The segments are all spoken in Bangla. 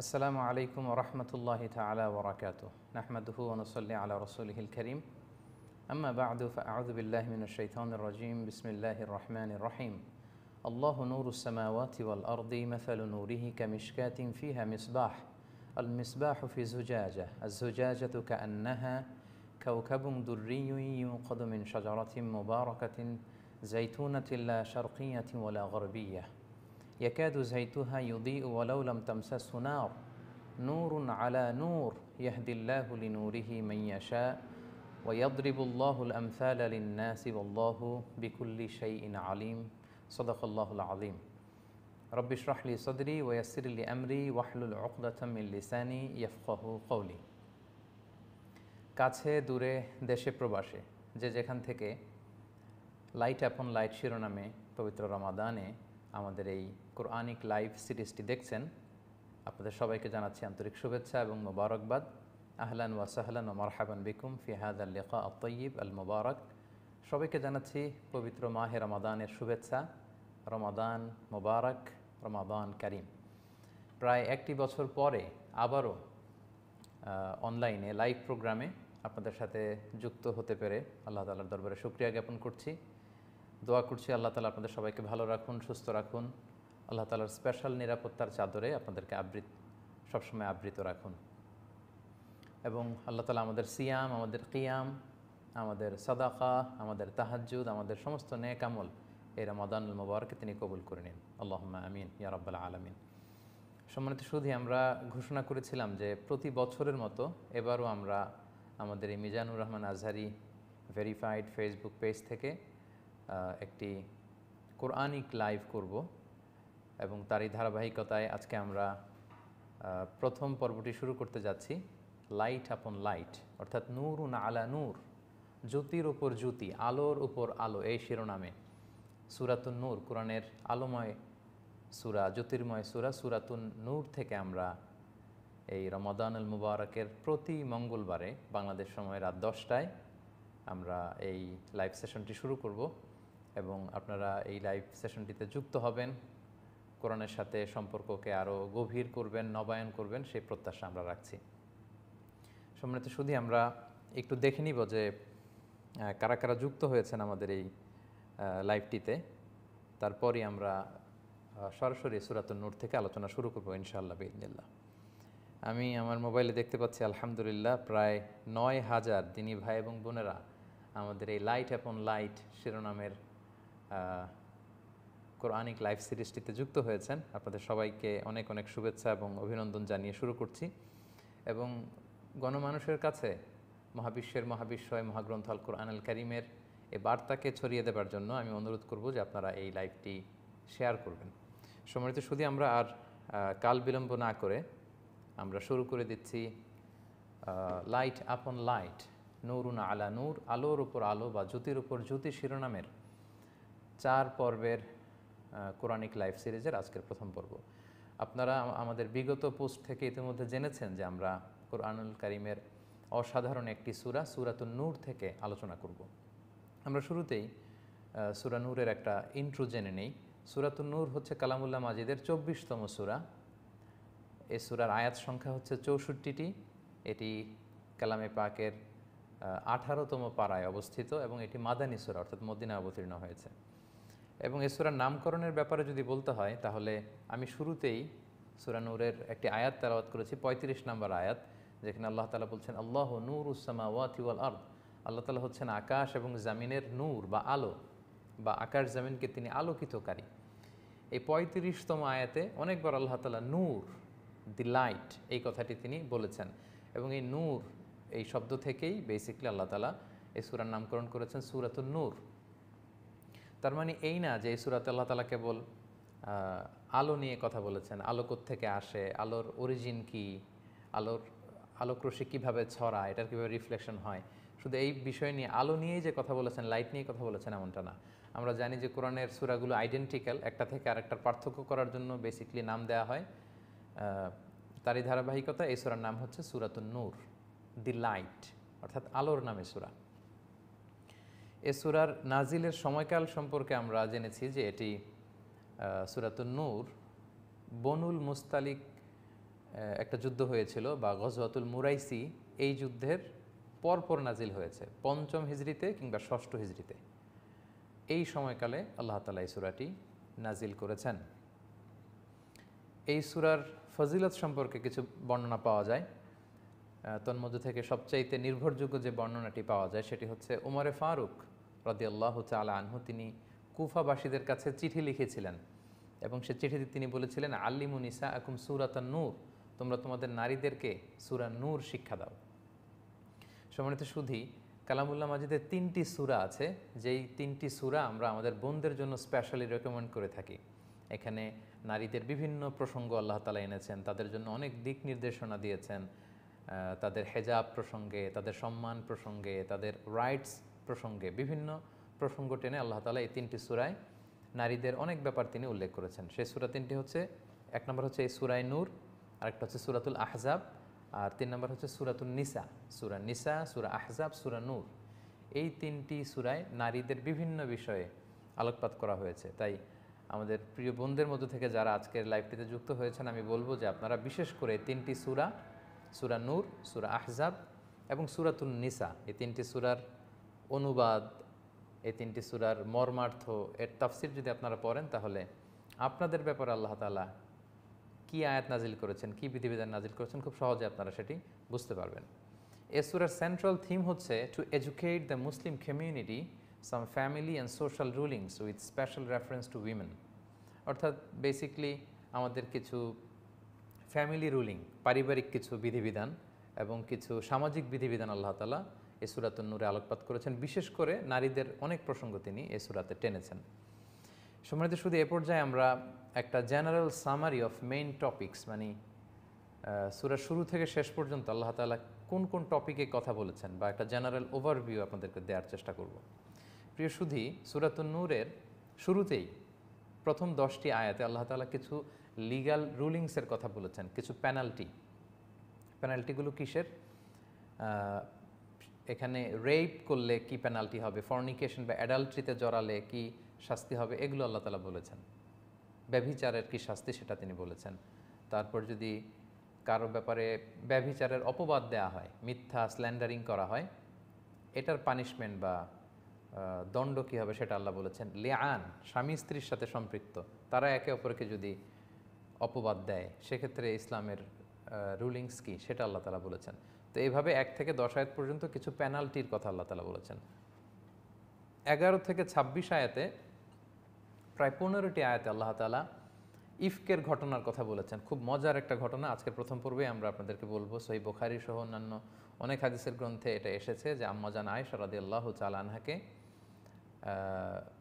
السلام عليكم ورحمة الله تعالى وبركاته نحمده ونصلي على رسوله الكريم أما بعد فأعوذ بالله من الشيطان الرجيم بسم الله الرحمن الرحيم الله نور السماوات والأرض مثل نوره كمشكات فيها مصباح المصباح في زجاجة الزجاجة كأنها كوكب دري يوقد من شجرة مباركة زيتونة لا شرقية ولا غربية ইয়াকাদু জাইতুহা ইউদি ওয়ালাউলাম তামসা সুনাও নূরুন আলা নূর ইয়াহদিল্লাহুলি নূরিহি মাইয়াশা ওয়াদ্রিবুল্লাহুল আমসাল আলিন নাসিব আল্লাহু বিকুল্লি শাই ইন আলিম সদাকল্লাহুল আলিম রব্বিশ রাহলি সদরি ওয়াসিরলি আমরি ওয়াহলুল অকদাথম ইল্লিসানি ইয়াফকাহু কৌলি কাছে দূরে দেশে প্রবাসে যে যেখান থেকে লাইট অ্যাপন লাইট শিরোনামে পবিত্র রমাদানে আমাদের এই কোরআনিক লাইভ সিরিজটি দেখছেন আপনাদের সবাইকে জানাচ্ছি আন্তরিক শুভেচ্ছা এবং মোবারকবাদ আহলান ওয়াসাহলান ও মারহাবান বিকুম ফিহাদ আল লেখা আতয়িব আল মোবারক সবাইকে জানাচ্ছি পবিত্র মাহে রমাদানের শুভেচ্ছা রমাদান মোবারক রমাদান করিম প্রায় একটি বছর পরে আবারও অনলাইনে লাইভ প্রোগ্রামে আপনাদের সাথে যুক্ত হতে পেরে আল্লাহ তালার দরবারে শুক্রিয়া জ্ঞাপন করছি দোয়া করছি আল্লাহ তালা আপনাদের সবাইকে ভালো রাখুন সুস্থ রাখুন আল্লাহ তালার স্পেশাল নিরাপত্তার চাদরে আপনাদেরকে আবৃত সবসময় আবৃত রাখুন এবং আল্লাহ তালা আমাদের সিয়াম আমাদের কিয়াম আমাদের সদাকা আমাদের তাহাজুদ আমাদের সমস্ত নেক আমল এই রমাদানুল মুবারকে তিনি কবুল করে নিন আল্লাহ আমিন ইয়ারব্বাল আলমিন সম্মানিত শুধু আমরা ঘোষণা করেছিলাম যে প্রতি বছরের মতো এবারও আমরা আমাদের এই Mizanur Rahman Azhari verified Facebook page থেকে একটি কোরআনিক লাইভ করব এবং তারই ধারাবাহিকতায় আজকে আমরা প্রথম পর্বটি শুরু করতে যাচ্ছি লাইট আপন লাইট অর্থাৎ উন আলা নূর জ্যোতির ওপর জ্যোতি আলোর উপর আলো এই শিরোনামে সুরাতুন নূর কোরআনের আলোময় সুরা জ্যোতির্ময় সুরা সুরাতুন নূর থেকে আমরা এই রমাদানুল মুবারকের প্রতি মঙ্গলবারে বাংলাদেশ সময় রাত দশটায় আমরা এই লাইভ সেশনটি শুরু করব এবং আপনারা এই লাইভ সেশনটিতে যুক্ত হবেন কোরআনের সাথে সম্পর্ককে আরও গভীর করবেন নবায়ন করবেন সেই প্রত্যাশা আমরা রাখছি সম্মানিত শুধু আমরা একটু দেখে নিব যে কারা কারা যুক্ত হয়েছেন আমাদের এই লাইভটিতে তারপরই আমরা সরাসরি সুরাতুল নূর থেকে আলোচনা শুরু করবো ইনশাআল্লাহ বিদিনিল্লা আমি আমার মোবাইলে দেখতে পাচ্ছি আলহামদুলিল্লাহ প্রায় নয় হাজার দিনী ভাই এবং বোনেরা আমাদের এই লাইট অ্যাপন লাইট শিরোনামের কোরআনিক লাইভ সিরিজটিতে যুক্ত হয়েছেন আপনাদের সবাইকে অনেক অনেক শুভেচ্ছা এবং অভিনন্দন জানিয়ে শুরু করছি এবং গণমানুষের কাছে মহাবিশ্বের মহাবিশ্বয় মহাগ্রন্থ আল কোরআন আল করিমের এই বার্তাকে ছড়িয়ে দেবার জন্য আমি অনুরোধ করব যে আপনারা এই লাইভটি শেয়ার করবেন সম্মানিত শুধু আমরা আর কাল বিলম্ব না করে আমরা শুরু করে দিচ্ছি লাইট আপন লাইট নৌরুনা আলা নূর আলোর উপর আলো বা জ্যোতির উপর জ্যোতি শিরোনামের চার পর্বের কোরআনিক লাইফ সিরিজের আজকের প্রথম পর্ব আপনারা আমাদের বিগত পোস্ট থেকে ইতিমধ্যে জেনেছেন যে আমরা কোরআনুল করিমের অসাধারণ একটি সুরা সুরাত নূর থেকে আলোচনা করব আমরা শুরুতেই সুরা নূরের একটা ইন্ট্রো জেনে নেই সুরাতুল নূর হচ্ছে কালামুল্লাহ মাজিদের চব্বিশতম সুরা এ সুরার আয়াত সংখ্যা হচ্ছে চৌষট্টিটি এটি কালামে পাকের আঠারোতম পাড়ায় অবস্থিত এবং এটি মাদানী সুরা অর্থাৎ মদিনা অবতীর্ণ হয়েছে এবং এ সুরার নামকরণের ব্যাপারে যদি বলতে হয় তাহলে আমি শুরুতেই নূরের একটি আয়াত তালাবাত করেছি ৩৫ নম্বর আয়াত যেখানে আল্লাহ তালা বলছেন আল্লাহ নূর ওয়াথিউল আর্দ আল্লাহ তালা হচ্ছেন আকাশ এবং জামিনের নূর বা আলো বা আকাশ জামিনকে তিনি আলোকিতকারী এই পঁয়ত্রিশতম আয়াতে অনেকবার আল্লাহ তালা নূর দি লাইট এই কথাটি তিনি বলেছেন এবং এই নূর এই শব্দ থেকেই বেসিকলি আল্লাহ তালা এই সুরার নামকরণ করেছেন সুরাতুল নূর তার মানে এই না যে এই সুরাতে আল্লাহ তালা কেবল আলো নিয়ে কথা বলেছেন আলো থেকে আসে আলোর অরিজিন কি আলোর আলোকরশ্মি কীভাবে ছড়া এটার কীভাবে রিফ্লেকশন হয় শুধু এই বিষয় নিয়ে আলো নিয়েই যে কথা বলেছেন লাইট নিয়ে কথা বলেছেন এমনটা না আমরা জানি যে কোরআনের সুরাগুলো আইডেন্টিক্যাল একটা থেকে আরেকটার পার্থক্য করার জন্য বেসিকলি নাম দেওয়া হয় তারই ধারাবাহিকতা এই সুরার নাম হচ্ছে সুরাতুন নূর দি লাইট অর্থাৎ আলোর নামে সুরা এ সুরার নাজিলের সময়কাল সম্পর্কে আমরা জেনেছি যে এটি সুরাত নূর বনুল মুস্তালিক একটা যুদ্ধ হয়েছিল বা গজওয়াতুল মুরাইসি এই যুদ্ধের পরপর নাজিল হয়েছে পঞ্চম হিজড়িতে কিংবা ষষ্ঠ হিজড়িতে এই সময়কালে আল্লাহ তালা এই সুরাটি নাজিল করেছেন এই সুরার ফজিলত সম্পর্কে কিছু বর্ণনা পাওয়া যায় তন্মধ্য থেকে সবচাইতে নির্ভরযোগ্য যে বর্ণনাটি পাওয়া যায় সেটি হচ্ছে উমরে ফারুক আল্লাহ তালা আনহু তিনি কুফাবাসীদের কাছে চিঠি লিখেছিলেন এবং সে চিঠিতে তিনি বলেছিলেন আল্লিমু নিসা আকুম সুরাতান নূর তোমরা তোমাদের নারীদেরকে সুরা নূর শিক্ষা দাও সমানিত সুধি কালামুল্লা মাজিদের তিনটি সুরা আছে যেই তিনটি সুরা আমরা আমাদের বোনদের জন্য স্পেশালি রেকমেন্ড করে থাকি এখানে নারীদের বিভিন্ন প্রসঙ্গ আল্লাহ তালা এনেছেন তাদের জন্য অনেক দিক নির্দেশনা দিয়েছেন তাদের হেজাব প্রসঙ্গে তাদের সম্মান প্রসঙ্গে তাদের রাইটস প্রসঙ্গে বিভিন্ন প্রসঙ্গ টেনে আল্লাহ তালা এই তিনটি সুরায় নারীদের অনেক ব্যাপার তিনি উল্লেখ করেছেন সেই সুরা তিনটি হচ্ছে এক নম্বর হচ্ছে এই সুরায় নূর আরেকটা হচ্ছে সুরাতুল আহজাব আর তিন নম্বর হচ্ছে সুরাতুল নিসা সুরা নিসা সুরা আহজাব সুরা নূর এই তিনটি সুরায় নারীদের বিভিন্ন বিষয়ে আলোকপাত করা হয়েছে তাই আমাদের প্রিয় বোনদের মধ্যে থেকে যারা আজকের লাইভটিতে যুক্ত হয়েছেন আমি বলবো যে আপনারা বিশেষ করে তিনটি সুরা সুরা নূর সুরা আহজাব এবং সুরাতুল নিসা এই তিনটি সুরার অনুবাদ এই তিনটি সুরার মর্মার্থ এর তাফসির যদি আপনারা পড়েন তাহলে আপনাদের ব্যাপারে আল্লাহ তালা কি আয়াত নাজিল করেছেন কি বিধিবিধান নাজিল করেছেন খুব সহজে আপনারা সেটি বুঝতে পারবেন এ সুরার সেন্ট্রাল থিম হচ্ছে to educate the Muslim community some family and social rulings with special reference to women অর্থাৎ বেসিকলি আমাদের কিছু ফ্যামিলি রুলিং পারিবারিক কিছু বিধিবিধান এবং কিছু সামাজিক বিধিবিধান আল্লাহ তালা এ নূরে আলোকপাত করেছেন বিশেষ করে নারীদের অনেক প্রসঙ্গ তিনি এ সুরাতে টেনেছেন সম্মানিত শুধু এ পর্যায়ে আমরা একটা general summary of main topics মানে সুরা শুরু থেকে শেষ পর্যন্ত আল্লাহ তালা কোন কোন টপিকে কথা বলেছেন বা একটা জেনারেল ওভারভিউ আপনাদেরকে দেওয়ার চেষ্টা করব প্রিয় সুধী সুরাতুন নূরের শুরুতেই প্রথম দশটি আয়াতে আল্লাহ তালা কিছু লিগাল রুলিংসের কথা বলেছেন কিছু পেনাল্টি পেনাল্টিগুলো কিসের এখানে রেপ করলে কি পেনাল্টি হবে ফর্নিকেশন বা অ্যাডাল্ট্রিতে জড়ালে কি শাস্তি হবে এগুলো আল্লাহ তালা বলেছেন ব্যভিচারের কি শাস্তি সেটা তিনি বলেছেন তারপর যদি কারো ব্যাপারে ব্যভিচারের অপবাদ দেয়া হয় মিথ্যা স্ল্যান্ডারিং করা হয় এটার পানিশমেন্ট বা দণ্ড কী হবে সেটা আল্লাহ বলেছেন লিয়ান স্বামী স্ত্রীর সাথে সম্পৃক্ত তারা একে অপরকে যদি অপবাদ দেয় সেক্ষেত্রে ইসলামের রুলিংস কী সেটা আল্লাহ তালা বলেছেন তো এইভাবে এক থেকে দশ আয়াত পর্যন্ত কিছু পেনাল্টির কথা আল্লাহ তালা বলেছেন এগারো থেকে ছাব্বিশ আয়াতে প্রায় পনেরোটি আয়াতে আল্লাহ তালা ইফকের ঘটনার কথা বলেছেন খুব মজার একটা ঘটনা আজকের প্রথম পর্বে আমরা আপনাদেরকে বলবো সই বোখারি সহ অন্যান্য অনেক হাদিসের গ্রন্থে এটা এসেছে যে আম্মাজান আয়েশা রাদি আল্লাহ চালানহাকে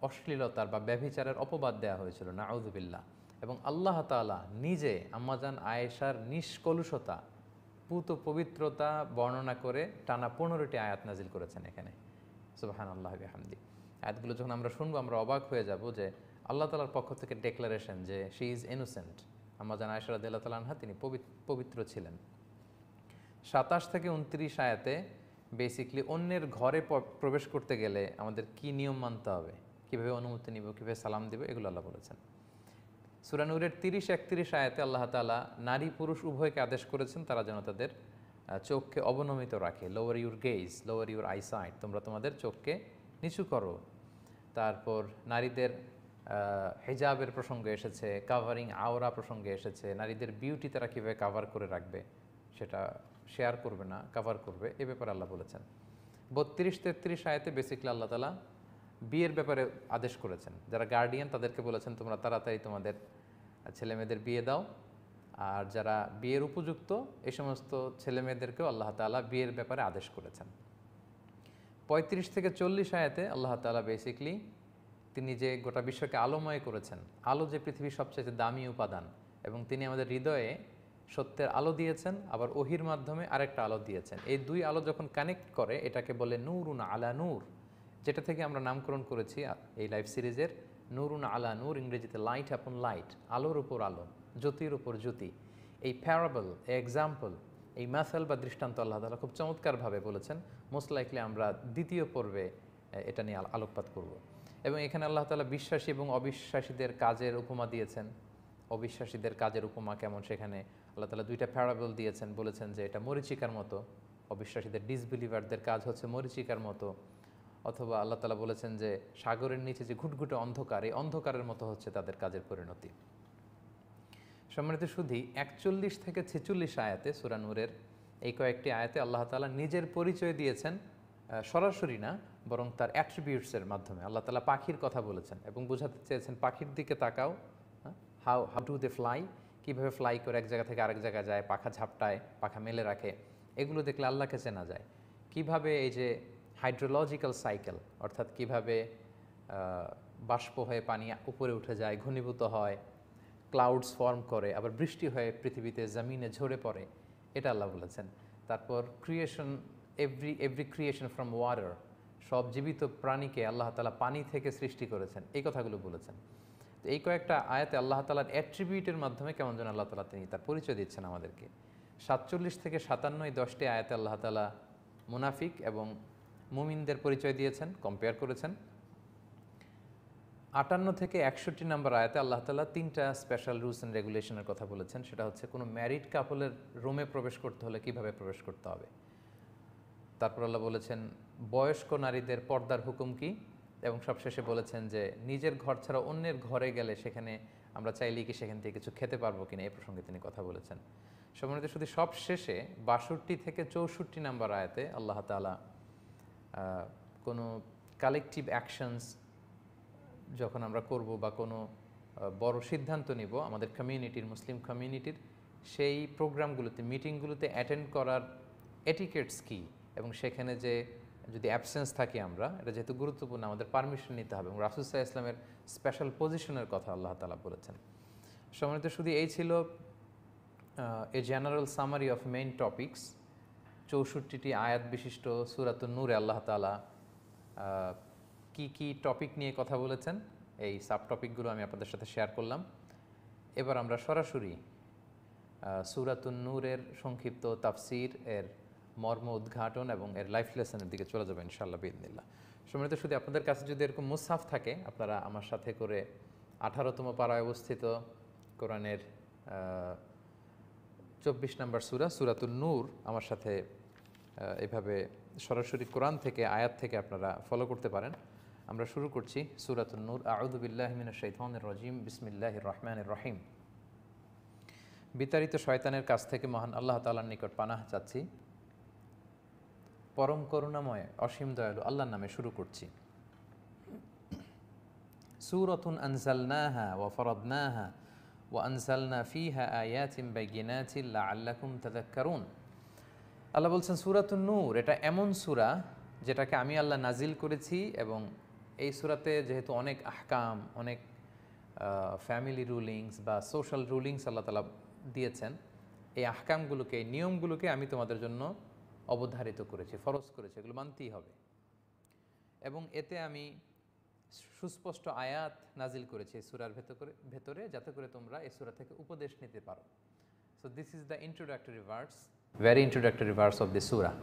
অশ্লীলতার বা ব্যভিচারের অপবাদ দেওয়া হয়েছিল না আউজবিল্লা এবং আল্লাহ তালা নিজে আম্মাজান আয়েশার নিষ্কলুষতা পুত পবিত্রতা বর্ণনা করে টানা পনেরোটি আয়াত নাজিল করেছেন এখানে সুবাহান আল্লাহ হামদি আয়াতগুলো যখন আমরা শুনবো আমরা অবাক হয়ে যাব যে আল্লাহ তালার পক্ষ থেকে ডেক্লারেশন যে শি ইজ ইনোসেন্ট আমরা জানা আয়সারাদ আনহা তিনি পবিত্র ছিলেন সাতাশ থেকে উনত্রিশ আয়াতে বেসিকলি অন্যের ঘরে প্রবেশ করতে গেলে আমাদের কি নিয়ম মানতে হবে কীভাবে অনুমতি নিব কীভাবে সালাম দিব এগুলো আল্লাহ বলেছেন সুরানুরের তিরিশ একত্রিশ আয়াতে আল্লাহ তালা নারী পুরুষ উভয়কে আদেশ করেছেন তারা যেন তাদের চোখকে অবনমিত রাখে lower your gaze lower your eyesight তোমরা তোমাদের চোখকে নিচু করো তারপর নারীদের হেজাবের প্রসঙ্গে এসেছে কাভারিং আওরা প্রসঙ্গে এসেছে নারীদের বিউটি তারা কীভাবে কাভার করে রাখবে সেটা শেয়ার করবে না কাভার করবে এ ব্যাপারে আল্লাহ বলেছেন বত্রিশ তেত্রিশ আয়তে বেসিক্যালি আল্লাহ তালা বিয়ের ব্যাপারে আদেশ করেছেন যারা গার্ডিয়ান তাদেরকে বলেছেন তোমরা তাড়াতাড়ি তোমাদের ছেলে মেয়েদের বিয়ে দাও আর যারা বিয়ের উপযুক্ত এই সমস্ত ছেলে মেয়েদেরকেও আল্লাহ তালা বিয়ের ব্যাপারে আদেশ করেছেন পঁয়ত্রিশ থেকে চল্লিশ আয়াতে আল্লাহ তালা বেসিকলি তিনি যে গোটা বিশ্বকে আলোময় করেছেন আলো যে পৃথিবীর সবচেয়ে দামি উপাদান এবং তিনি আমাদের হৃদয়ে সত্যের আলো দিয়েছেন আবার ওহির মাধ্যমে আরেকটা আলো দিয়েছেন এই দুই আলো যখন কানেক্ট করে এটাকে বলে উন আলা নূর যেটা থেকে আমরা নামকরণ করেছি এই লাইভ সিরিজের নুরুন আলা নূর ইংরেজিতে লাইট আপন লাইট আলোর উপর আলো জ্যোতির উপর জ্যোতি এই প্যারাবল এই এক্সাম্পল এই মাসাল বা দৃষ্টান্ত আল্লাহ তালা খুব চমৎকারভাবে বলেছেন মোস্ট লাইকলি আমরা দ্বিতীয় পর্বে এটা নিয়ে আলোকপাত করব এবং এখানে আল্লাহ তালা বিশ্বাসী এবং অবিশ্বাসীদের কাজের উপমা দিয়েছেন অবিশ্বাসীদের কাজের উপমা কেমন সেখানে আল্লাহ তালা দুইটা প্যারাবল দিয়েছেন বলেছেন যে এটা মরিচিকার মতো অবিশ্বাসীদের ডিসবিলিভারদের কাজ হচ্ছে মরিচিকার মতো অথবা আল্লাহ তালা বলেছেন যে সাগরের নিচে যে ঘুটঘুটে অন্ধকার এই অন্ধকারের মতো হচ্ছে তাদের কাজের পরিণতি সম্মানিত শুধু একচল্লিশ থেকে ছেচল্লিশ আয়াতে সুরানুরের এই কয়েকটি আয়াতে আল্লাহ তালা নিজের পরিচয় দিয়েছেন সরাসরি না বরং তার অ্যাট্রিবিউটসের মাধ্যমে আল্লাহ তালা পাখির কথা বলেছেন এবং বোঝাতে চেয়েছেন পাখির দিকে তাকাও how how to they fly কীভাবে ফ্লাই করে এক জায়গা থেকে আরেক জায়গায় যায় পাখা ঝাপটায় পাখা মেলে রাখে এগুলো দেখলে আল্লাহকে চেনা যায় কিভাবে এই যে হাইড্রোলজিক্যাল সাইকেল অর্থাৎ কিভাবে বাষ্প হয়ে পানি উপরে উঠে যায় ঘনীভূত হয় ক্লাউডস ফর্ম করে আবার বৃষ্টি হয়ে পৃথিবীতে জমিনে ঝরে পড়ে এটা আল্লাহ বলেছেন তারপর creation every every creation from water সব জীবিত প্রাণীকে আল্লাহ তালা পানি থেকে সৃষ্টি করেছেন এই কথাগুলো বলেছেন তো এই কয়েকটা আয়াতে আল্লাহ তালার অ্যাট্রিবিউটের মাধ্যমে কেমন যেন আল্লাহ তালা তিনি তার পরিচয় দিচ্ছেন আমাদেরকে সাতচল্লিশ থেকে সাতান্ন এই দশটি আয়াতে আল্লাহ তালা মুনাফিক এবং মুমিনদের পরিচয় দিয়েছেন কম্পেয়ার করেছেন আটান্ন থেকে একষট্টি নাম্বার আয়াতে আল্লাহ তালা তিনটা স্পেশাল রুলস অ্যান্ড রেগুলেশনের কথা বলেছেন সেটা হচ্ছে কোনো ম্যারিড কাপলের রুমে প্রবেশ করতে হলে কিভাবে প্রবেশ করতে হবে তারপর আল্লাহ বলেছেন বয়স্ক নারীদের পর্দার হুকুম কি এবং সবশেষে বলেছেন যে নিজের ঘর ছাড়া অন্যের ঘরে গেলে সেখানে আমরা চাইলেই কি সেখান থেকে কিছু খেতে পারবো কিনা এই প্রসঙ্গে তিনি কথা বলেছেন সম্মানিত শুধু সবশেষে বাষট্টি থেকে চৌষট্টি নাম্বার আয়াতে আল্লাহ তালা কোনো কালেকটিভ অ্যাকশনস যখন আমরা করব বা কোনো বড় সিদ্ধান্ত নিব আমাদের কমিউনিটির মুসলিম কমিউনিটির সেই প্রোগ্রামগুলোতে মিটিংগুলোতে অ্যাটেন্ড করার এটিকেটস কী এবং সেখানে যে যদি অ্যাবসেন্স থাকি আমরা এটা যেহেতু গুরুত্বপূর্ণ আমাদের পারমিশন নিতে হবে এবং রাসুসাহ ইসলামের স্পেশাল পজিশনের কথা আল্লাহ তালা বলেছেন সম্মানিত শুধু এই ছিল এ general summary of main topics চৌষট্টিটি আয়াত বিশিষ্ট সুরাত নূরে আল্লাহ তালা কি কি টপিক নিয়ে কথা বলেছেন এই সাব টপিকগুলো আমি আপনাদের সাথে শেয়ার করলাম এবার আমরা সরাসরি সুরাতুন নূরের সংক্ষিপ্ত তাফসির এর মর্ম উদ্ঘাটন এবং এর লাইফ লেসনের দিকে চলে যাবেন ইনশাল্লাহ বিদিল্লা সম্মানিত শুধু আপনাদের কাছে যদি এরকম মুসাফ থাকে আপনারা আমার সাথে করে আঠারোতম পাড়ায় অবস্থিত কোরআনের চব্বিশ নম্বর সুরা সুরাতুন নূর আমার সাথে এভাবে সরাসরি কোরআন থেকে আয়াত থেকে আপনারা ফলো করতে পারেন আমরা শুরু করছি সুরাত নূর আউদুবিল্লাহমিন শৈথনের রজিম বিসমিল্লাহ রহমানের রহিম বিতাড়িত শয়তানের কাছ থেকে মহান আল্লাহ তালার নিকট পানাহ চাচ্ছি পরম করুণাময় অসীম দয়ালু আল্লাহর নামে শুরু করছি সুরতুন আনজালনাহা ওয়া ফরদনাহা ওয়া আনজালনা ফিহা আল্লাহ বাইগিনাতিল্লা তাদের কারণ আল্লাহ বলছেন সুরাত নূর এটা এমন সুরা যেটাকে আমি আল্লাহ নাজিল করেছি এবং এই সুরাতে যেহেতু অনেক আহকাম অনেক ফ্যামিলি রুলিংস বা সোশ্যাল রুলিংস আল্লাহ তালা দিয়েছেন এই আহকামগুলোকে এই নিয়মগুলোকে আমি তোমাদের জন্য অবধারিত করেছি ফরজ করেছি এগুলো মানতেই হবে এবং এতে আমি সুস্পষ্ট আয়াত নাজিল করেছি এই সুরার ভেতরে ভেতরে যাতে করে তোমরা এই সুরা থেকে উপদেশ নিতে পারো so this is the introductory verse very introductory verse of this surah.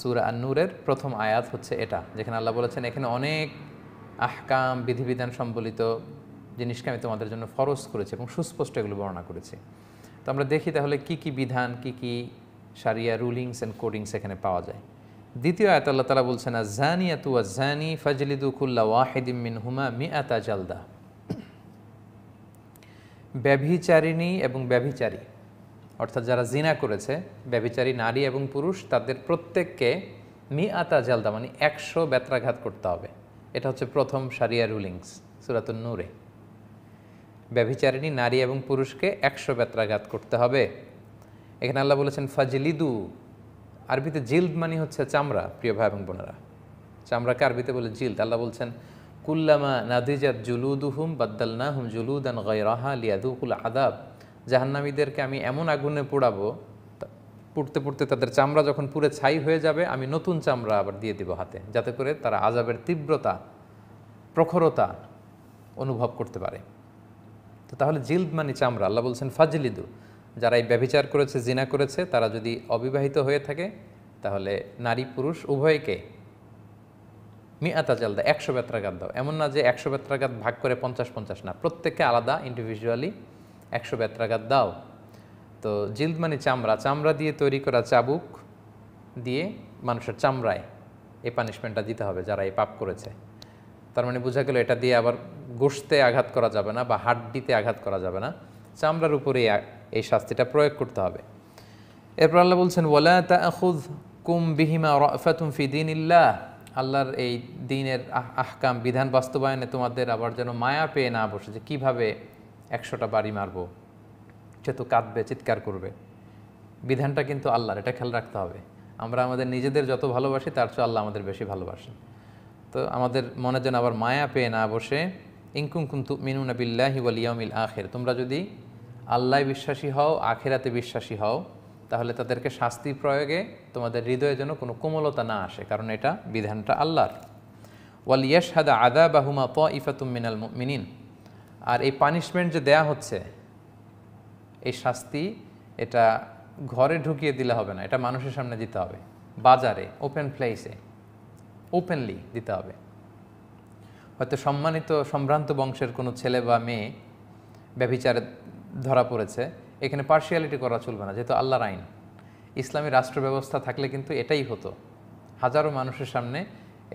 সুরা uh, আন্নুরের প্রথম আয়াত হচ্ছে এটা যেখানে আল্লাহ বলেছেন এখানে অনেক আহকাম বিধিবিধান সম্বলিত জিনিসকে আমি তোমাদের জন্য ফরজ করেছি এবং সুস্পষ্ট এগুলো বর্ণনা করেছি তো আমরা দেখি তাহলে কি কি বিধান কি কি সারিয়া রুলিংস অ্যান্ড কোডিংস এখানে পাওয়া যায় দ্বিতীয় আয়াত আল্লাহ তালা বলছেন জানি আতুয়া জানি ফাজলিদুকুল্লা ওয়াহিদিম মিন হুমা মি আতা জালদা ব্যভিচারিণী এবং ব্যভিচারী অর্থাৎ যারা জিনা করেছে ব্যবিচারী নারী এবং পুরুষ তাদের প্রত্যেককে মি আতা জালদা মানে একশো বেত্রাঘাত করতে হবে এটা হচ্ছে প্রথম সারিয়া রুলিংস সুরাতুল নূরে ব্যভিচারিণী নারী এবং পুরুষকে একশো বেত্রাঘাত করতে হবে এখানে আল্লাহ বলেছেন ফাজলিদু আরবিতে জিল্দ মানে হচ্ছে চামড়া প্রিয় ভাই এবং বোনেরা চামড়াকে আরবিতে বলে জিল্দ আল্লাহ বলছেন কুল্লামা নাদিজাত জুলুদুহুম না হুম গাই রাহা লিয়াদুকুল আদাব জাহান্নামীদেরকে আমি এমন আগুনে পোড়াবো পুড়তে পুড়তে তাদের চামড়া যখন পুরে ছাই হয়ে যাবে আমি নতুন চামড়া আবার দিয়ে দিব হাতে যাতে করে তারা আজাবের তীব্রতা প্রখরতা অনুভব করতে পারে তো তাহলে জিল্দ মানে চামড়া আল্লাহ বলছেন ফাজিলিদু যারা এই ব্যভিচার করেছে জিনা করেছে তারা যদি অবিবাহিত হয়ে থাকে তাহলে নারী পুরুষ উভয়কে মিয়াতা জাল দাও একশো বেত্রাঘাত দাও এমন না যে একশো বেত্রাঘাত ভাগ করে পঞ্চাশ পঞ্চাশ না প্রত্যেককে আলাদা ইন্ডিভিজুয়ালি একশো বেত্রাঘাত দাও তো জিল্দ মানে চামড়া চামড়া দিয়ে তৈরি করা চাবুক দিয়ে মানুষের চামড়ায় এই পানিশমেন্টটা দিতে হবে যারা এই পাপ করেছে তার মানে বোঝা গেল এটা দিয়ে আবার গোষ্ঠে আঘাত করা যাবে না বা হাড্ডিতে আঘাত করা যাবে না চামড়ার উপরেই এই শাস্তিটা প্রয়োগ করতে হবে এরপর আল্লাহ বলছেন ওলা তা কুম বিহিমা ফি দিন ইল্লাহ আল্লাহর এই দিনের আহকাম বিধান বাস্তবায়নে তোমাদের আবার যেন মায়া পেয়ে না বসে যে কীভাবে একশোটা বাড়ি মারবো সে তো কাঁদবে চিৎকার করবে বিধানটা কিন্তু আল্লাহর এটা খেয়াল রাখতে হবে আমরা আমাদের নিজেদের যত ভালোবাসি তার চেয়ে আল্লাহ আমাদের বেশি ভালোবাসেন তো আমাদের মনে যেন আবার মায়া পেয়ে না বসে ইঙ্কুম কিন্তু মিনু নবিল্লাহি ওয়ালিয়ামিল আখের তোমরা যদি আল্লাহ বিশ্বাসী হও আখেরাতে বিশ্বাসী হও তাহলে তাদেরকে শাস্তি প্রয়োগে তোমাদের হৃদয়ে যেন কোনো কোমলতা না আসে কারণ এটা বিধানটা আল্লাহর ওয়াল হাদা আদা বাহুমা প ইফাতুম মিনাল মিনিন আর এই পানিশমেন্ট যে দেয়া হচ্ছে এই শাস্তি এটা ঘরে ঢুকিয়ে দিলে হবে না এটা মানুষের সামনে দিতে হবে বাজারে ওপেন প্লেসে ওপেনলি দিতে হবে হয়তো সম্মানিত সম্ভ্রান্ত বংশের কোনো ছেলে বা মেয়ে ব্যভিচারে ধরা পড়েছে এখানে পার্সিয়ালিটি করা চলবে না যেহেতু আল্লাহর আইন ইসলামী রাষ্ট্র ব্যবস্থা থাকলে কিন্তু এটাই হতো হাজারো মানুষের সামনে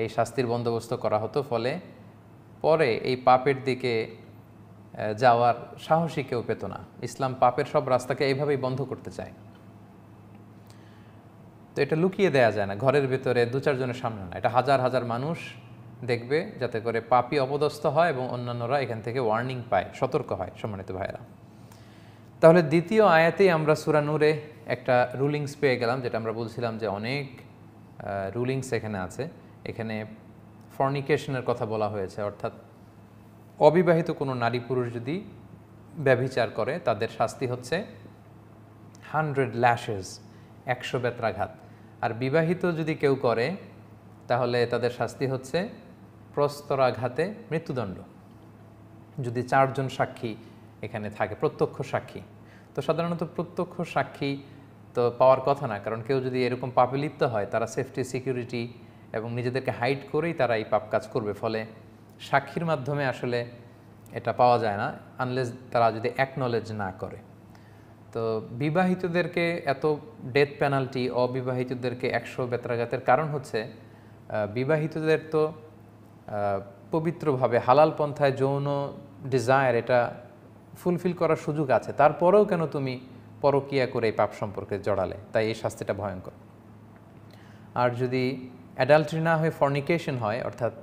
এই শাস্তির বন্দোবস্ত করা হতো ফলে পরে এই পাপের দিকে যাওয়ার সাহসী কেউ পেত না ইসলাম পাপের সব রাস্তাকে এইভাবেই বন্ধ করতে চায় তো এটা লুকিয়ে দেয়া যায় না ঘরের ভেতরে দু চারজনের সামনে না এটা হাজার হাজার মানুষ দেখবে যাতে করে পাপি অপদস্থ হয় এবং অন্যান্যরা এখান থেকে ওয়ার্নিং পায় সতর্ক হয় সম্মানিত ভাইয়েরা তাহলে দ্বিতীয় আয়াতেই আমরা সুরানুরে একটা রুলিংস পেয়ে গেলাম যেটা আমরা বলছিলাম যে অনেক রুলিংস এখানে আছে এখানে ফর্নিকেশনের কথা বলা হয়েছে অর্থাৎ অবিবাহিত কোনো নারী পুরুষ যদি ব্যভিচার করে তাদের শাস্তি হচ্ছে হান্ড্রেড ল্যাশেস একশো বেত্রাঘাত আর বিবাহিত যদি কেউ করে তাহলে তাদের শাস্তি হচ্ছে প্রস্তরাঘাতে মৃত্যুদণ্ড যদি চারজন সাক্ষী এখানে থাকে প্রত্যক্ষ সাক্ষী তো সাধারণত প্রত্যক্ষ সাক্ষী তো পাওয়ার কথা না কারণ কেউ যদি এরকম পাপে লিপ্ত হয় তারা সেফটি সিকিউরিটি এবং নিজেদেরকে হাইড করেই তারা এই পাপ কাজ করবে ফলে সাক্ষীর মাধ্যমে আসলে এটা পাওয়া যায় না আনলেস তারা যদি অ্যাকনলেজ না করে তো বিবাহিতদেরকে এত ডেথ পেনাল্টি অবিবাহিতদেরকে একশো বেতরাঘাতের কারণ হচ্ছে বিবাহিতদের তো পবিত্রভাবে হালাল পন্থায় যৌন ডিজায়ার এটা ফুলফিল করার সুযোগ আছে তারপরেও কেন তুমি পরকিয়া করে এই পাপ সম্পর্কে জড়ালে তাই এই শাস্তিটা ভয়ঙ্কর আর যদি অ্যাডাল্ট্রি না হয়ে ফর্নিকেশন হয় অর্থাৎ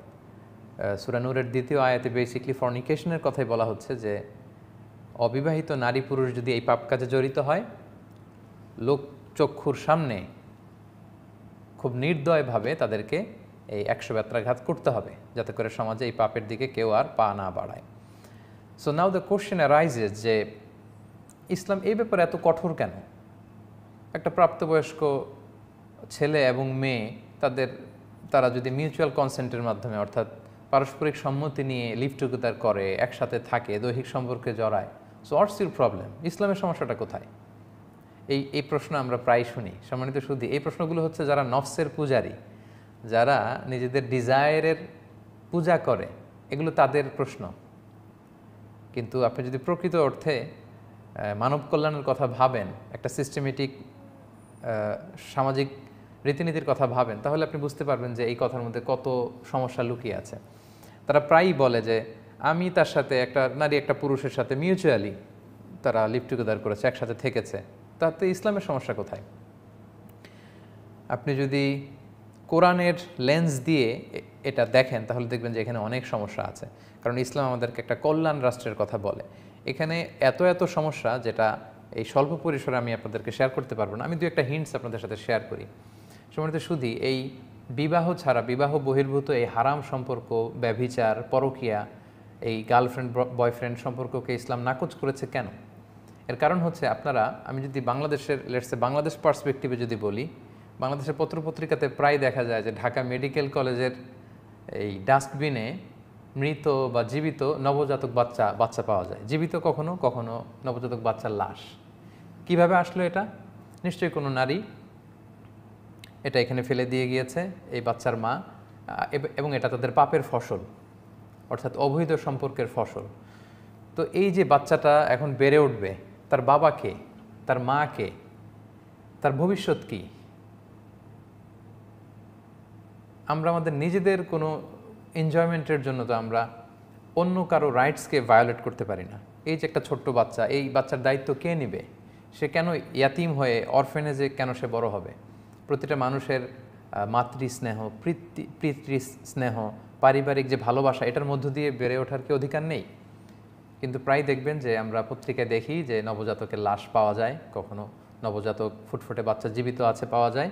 সুরানুরের দ্বিতীয় আয়াতে বেসিকলি ফর্নিকেশনের কথাই বলা হচ্ছে যে অবিবাহিত নারী পুরুষ যদি এই পাপ কাজে জড়িত হয় লোক চক্ষুর সামনে খুব নির্দয়ভাবে তাদেরকে এই একশো ব্যত্রাঘাত করতে হবে যাতে করে সমাজে এই পাপের দিকে কেউ আর পা না বাড়ায় so now the question arises যে ইসলাম এই ব্যাপারে এত কঠোর কেন একটা প্রাপ্তবয়স্ক ছেলে এবং মেয়ে তাদের তারা যদি মিউচুয়াল কনসেন্টের মাধ্যমে অর্থাৎ পারস্পরিক সম্মতি নিয়ে লিভ টুগেদার করে একসাথে থাকে দৈহিক সম্পর্কে জড়ায় সো হোয়াটস ইউর প্রবলেম ইসলামের সমস্যাটা কোথায় এই এই প্রশ্ন আমরা প্রায় শুনি সম্মানিত শুধু এই প্রশ্নগুলো হচ্ছে যারা নফসের পূজারী যারা নিজেদের ডিজায়ারের পূজা করে এগুলো তাদের প্রশ্ন কিন্তু আপনি যদি প্রকৃত অর্থে মানব কল্যাণের কথা ভাবেন একটা সিস্টেমেটিক সামাজিক রীতিনীতির কথা ভাবেন তাহলে আপনি বুঝতে পারবেন যে এই কথার মধ্যে কত সমস্যা লুকিয়ে আছে তারা প্রায়ই বলে যে আমি তার সাথে একটা নারী একটা পুরুষের সাথে মিউচুয়ালি তারা লিভ টুগেদার করেছে একসাথে থেকেছে তাতে ইসলামের সমস্যা কোথায় আপনি যদি কোরআনের লেন্স দিয়ে এটা দেখেন তাহলে দেখবেন যে এখানে অনেক সমস্যা আছে কারণ ইসলাম আমাদেরকে একটা কল্যাণ রাষ্ট্রের কথা বলে এখানে এত এত সমস্যা যেটা এই স্বল্প পরিসরে আমি আপনাদেরকে শেয়ার করতে পারবো না আমি দু একটা হিন্টস আপনাদের সাথে শেয়ার করি সময়তে শুধু এই বিবাহ ছাড়া বিবাহ বহির্ভূত এই হারাম সম্পর্ক ব্যভিচার পরকিয়া এই গার্লফ্রেন্ড বয়ফ্রেন্ড সম্পর্ককে ইসলাম নাকচ করেছে কেন এর কারণ হচ্ছে আপনারা আমি যদি বাংলাদেশের লেটসে বাংলাদেশ পার্সপেক্টিভে যদি বলি বাংলাদেশের পত্রপত্রিকাতে প্রায় দেখা যায় যে ঢাকা মেডিকেল কলেজের এই ডাস্টবিনে মৃত বা জীবিত নবজাতক বাচ্চা বাচ্চা পাওয়া যায় জীবিত কখনো কখনো নবজাতক বাচ্চার লাশ কিভাবে আসলো এটা নিশ্চয়ই কোনো নারী এটা এখানে ফেলে দিয়ে গিয়েছে এই বাচ্চার মা এবং এটা তাদের পাপের ফসল অর্থাৎ অবৈধ সম্পর্কের ফসল তো এই যে বাচ্চাটা এখন বেড়ে উঠবে তার বাবাকে তার মাকে তার ভবিষ্যৎ কি আমরা আমাদের নিজেদের কোনো এনজয়মেন্টের জন্য তো আমরা অন্য কারো রাইটসকে ভায়োলেট করতে পারি না এই যে একটা ছোট্ট বাচ্চা এই বাচ্চার দায়িত্ব কে নেবে সে কেন ইয়াতিম হয়ে অরফেনেজে কেন সে বড় হবে প্রতিটা মানুষের মাতৃস্নেহ পিতৃ স্নেহ পারিবারিক যে ভালোবাসা এটার মধ্য দিয়ে বেড়ে ওঠার কি অধিকার নেই কিন্তু প্রায় দেখবেন যে আমরা পত্রিকায় দেখি যে নবজাতকের লাশ পাওয়া যায় কখনো নবজাতক ফুটফুটে বাচ্চা জীবিত আছে পাওয়া যায়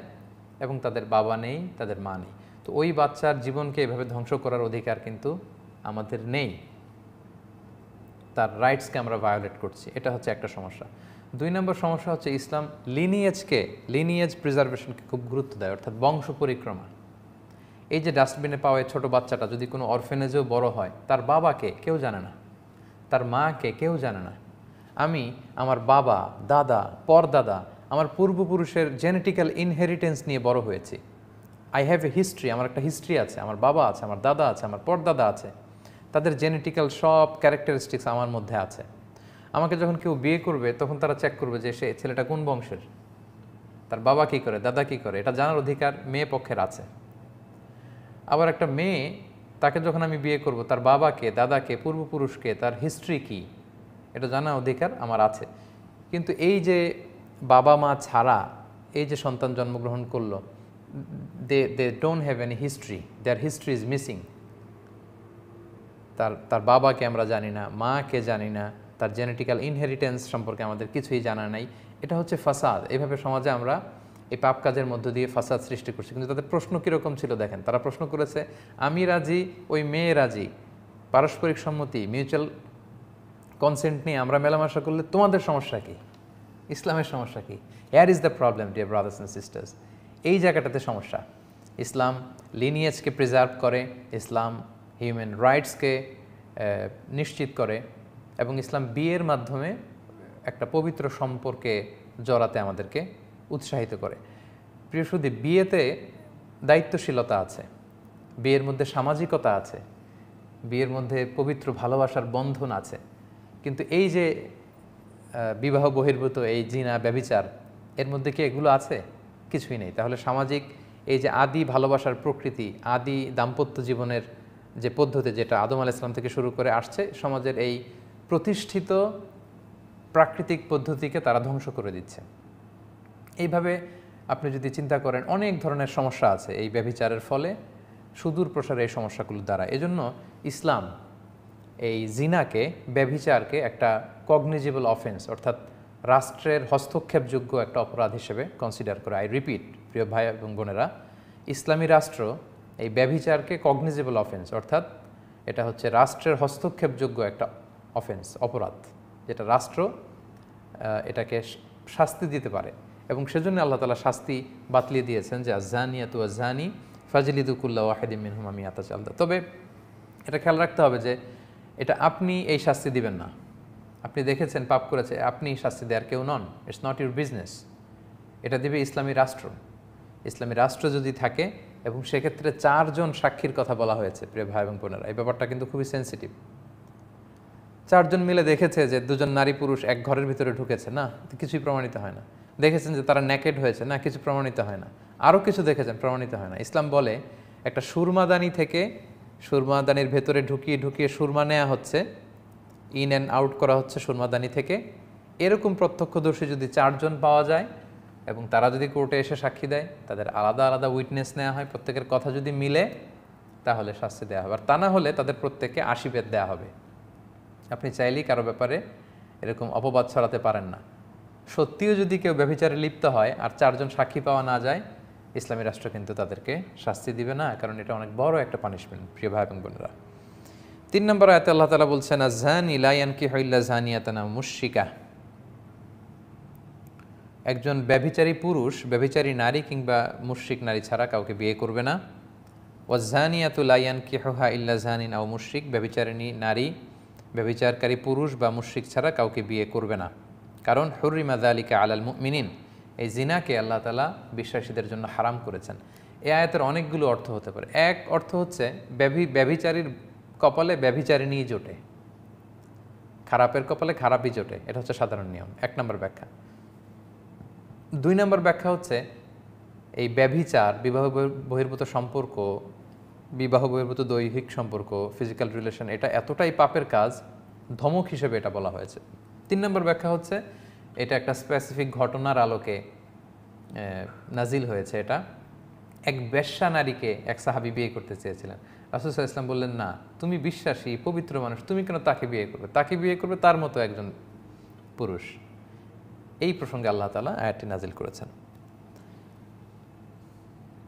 এবং তাদের বাবা নেই তাদের মা নেই তো ওই বাচ্চার জীবনকে এভাবে ধ্বংস করার অধিকার কিন্তু আমাদের নেই তার রাইটসকে আমরা ভায়োলেট করছি এটা হচ্ছে একটা সমস্যা দুই নম্বর সমস্যা হচ্ছে ইসলাম লিনিয়েজকে লিনিয়েজ প্রিজার্ভেশনকে খুব গুরুত্ব দেয় অর্থাৎ বংশ পরিক্রমা এই যে ডাস্টবিনে পাওয়া ছোট বাচ্চাটা যদি কোনো অরফেনেজেও বড় হয় তার বাবাকে কেউ জানে না তার মাকে কেউ জানে না আমি আমার বাবা দাদা পরদাদা আমার পূর্বপুরুষের জেনেটিক্যাল ইনহেরিটেন্স নিয়ে বড় হয়েছি আই হ্যাভ এ হিস্ট্রি আমার একটা হিস্ট্রি আছে আমার বাবা আছে আমার দাদা আছে আমার পরদাদা আছে তাদের জেনেটিক্যাল সব ক্যারেক্টারিস্টিক্স আমার মধ্যে আছে আমাকে যখন কেউ বিয়ে করবে তখন তারা চেক করবে যে সে ছেলেটা কোন বংশের তার বাবা কী করে দাদা কি করে এটা জানার অধিকার মেয়ে পক্ষের আছে আবার একটা মেয়ে তাকে যখন আমি বিয়ে করব তার বাবাকে দাদাকে পূর্বপুরুষকে তার হিস্ট্রি কি এটা জানার অধিকার আমার আছে কিন্তু এই যে বাবা মা ছাড়া এই যে সন্তান জন্মগ্রহণ করলো they they don't have any history their history is missing তার তার বাবাকে আমরা জানি না মাকে জানি না তার জেনেটিক্যাল ইনহেরিটেন্স সম্পর্কে আমাদের কিছুই জানা নাই এটা হচ্ছে ফাসাদ এভাবে সমাজে আমরা এই পাপ কাজের মধ্য দিয়ে ফাসাদ সৃষ্টি করছি কিন্তু তাদের প্রশ্ন কীরকম ছিল দেখেন তারা প্রশ্ন করেছে আমি রাজি ওই মেয়ে রাজি পারস্পরিক সম্মতি মিউচুয়াল কনসেন্ট নিয়ে আমরা মেলামেশা করলে তোমাদের সমস্যা কী ইসলামের সমস্যা কী here is the problem dear brothers and sisters এই জায়গাটাতে সমস্যা ইসলাম লিনিয়েজকে প্রিজার্ভ করে ইসলাম হিউম্যান রাইটসকে নিশ্চিত করে এবং ইসলাম বিয়ের মাধ্যমে একটা পবিত্র সম্পর্কে জড়াতে আমাদেরকে উৎসাহিত করে প্রিয় শুধু বিয়েতে দায়িত্বশীলতা আছে বিয়ের মধ্যে সামাজিকতা আছে বিয়ের মধ্যে পবিত্র ভালোবাসার বন্ধন আছে কিন্তু এই যে বিবাহ বহির্ভূত এই জিনা ব্যবিচার এর মধ্যে কি এগুলো আছে কিছুই নেই তাহলে সামাজিক এই যে আদি ভালোবাসার প্রকৃতি আদি দাম্পত্য জীবনের যে পদ্ধতি যেটা আদম আল ইসলাম থেকে শুরু করে আসছে সমাজের এই প্রতিষ্ঠিত প্রাকৃতিক পদ্ধতিকে তারা ধ্বংস করে দিচ্ছে এইভাবে আপনি যদি চিন্তা করেন অনেক ধরনের সমস্যা আছে এই ব্যভিচারের ফলে সুদূর প্রসারে এই সমস্যাগুলোর দ্বারা এজন্য ইসলাম এই জিনাকে ব্যভিচারকে একটা কগনিজেবল অফেন্স অর্থাৎ রাষ্ট্রের হস্তক্ষেপযোগ্য একটা অপরাধ হিসেবে কনসিডার করে আই রিপিট প্রিয় ভাই এবং বোনেরা ইসলামী রাষ্ট্র এই ব্যভিচারকে কগনিজেবল অফেন্স অর্থাৎ এটা হচ্ছে রাষ্ট্রের হস্তক্ষেপযোগ্য একটা অফেন্স অপরাধ যেটা রাষ্ট্র এটাকে শাস্তি দিতে পারে এবং সেজন্য আল্লাহ তালা শাস্তি বাতলিয়ে দিয়েছেন যে আজানিয়া তু আজানি ফাজিলিদুকুল্লা ওয়াহিদিন মিনহুম আমি আতা চালদা তবে এটা খেয়াল রাখতে হবে যে এটা আপনি এই শাস্তি দিবেন না আপনি দেখেছেন পাপ করেছে আপনি শাস্তি দেওয়ার কেউ নন ইটস নট ইউর বিজনেস এটা দেবে ইসলামী রাষ্ট্র ইসলামী রাষ্ট্র যদি থাকে এবং সেক্ষেত্রে চারজন সাক্ষীর কথা বলা হয়েছে প্রিয় ভাই এবং বোনেরা এই ব্যাপারটা কিন্তু খুবই সেন্সিটিভ চারজন মিলে দেখেছে যে দুজন নারী পুরুষ এক ঘরের ভিতরে ঢুকেছে না কিছুই প্রমাণিত হয় না দেখেছেন যে তারা ন্যাকেড হয়েছে না কিছু প্রমাণিত হয় না আরও কিছু দেখেছেন প্রমাণিত হয় না ইসলাম বলে একটা সুরমাদানি থেকে সুরমাদানির ভেতরে ঢুকিয়ে ঢুকিয়ে সুরমা নেওয়া হচ্ছে ইন অ্যান্ড আউট করা হচ্ছে সুরমাদানি থেকে এরকম প্রত্যক্ষদর্শী যদি চারজন পাওয়া যায় এবং তারা যদি কোর্টে এসে সাক্ষী দেয় তাদের আলাদা আলাদা উইটনেস নেওয়া হয় প্রত্যেকের কথা যদি মিলে তাহলে শাস্তি দেওয়া হবে আর তা না হলে তাদের প্রত্যেককে আশি বেদ দেওয়া হবে আপনি চাইলেই কারো ব্যাপারে এরকম অপবাদ ছড়াতে পারেন না সত্যিও যদি কেউ ব্যভিচারে লিপ্ত হয় আর চারজন সাক্ষী পাওয়া না যায় ইসলামী রাষ্ট্র কিন্তু তাদেরকে শাস্তি দিবে না কারণ এটা অনেক বড় একটা পানিশমেন্ট প্রিয় ভাই এবং বোনেরা তিন নম্বর আয়তে আল্লাহ তালা বলছেন আজহান ইলাইয়ান কি হইল্লা জাহানিয়াতানা মুশিকা একজন ব্যভিচারী পুরুষ ব্যভিচারী নারী কিংবা মুশ্রিক নারী ছাড়া কাউকে বিয়ে করবে না ওয়াজানিয়াতুল আয়ান কি হা ইল্লা জাহানিন আও মুশ্রিক ব্যভিচারিনী নারী ব্যবিচারকারী পুরুষ বা মুশ্রিক ছাড়া কাউকে বিয়ে করবে না কারণ হরিমা আলিকা আলাল মিনিন এই জিনাকে আল্লাহ তালা বিশ্বাসীদের জন্য হারাম করেছেন এ আয়াতের অনেকগুলো অর্থ হতে পারে এক অর্থ হচ্ছে ব্যাভি ব্যভিচারীর কপালে নিয়ে জোটে খারাপের কপালে খারাপই জোটে এটা হচ্ছে সাধারণ নিয়ম এক নম্বর ব্যাখ্যা দুই নম্বর ব্যাখ্যা হচ্ছে এই ব্যভিচার বিবাহ বহির্ভূত সম্পর্ক বিবাহ বহির্ভূত দৈহিক সম্পর্ক ফিজিক্যাল রিলেশন এটা এতটাই পাপের কাজ ধমক হিসেবে এটা বলা হয়েছে তিন নম্বর ব্যাখ্যা হচ্ছে এটা একটা স্পেসিফিক ঘটনার আলোকে নাজিল হয়েছে এটা এক বেশ্যা নারীকে এক সাহাবি বিয়ে করতে চেয়েছিলেন রাসুসাহ ইসলাম বললেন না তুমি বিশ্বাসী পবিত্র মানুষ তুমি কেন তাকে বিয়ে করবে তাকে বিয়ে করবে তার মতো একজন পুরুষ এই প্রসঙ্গে আল্লাহ তালা আয়াতটি নাজিল করেছেন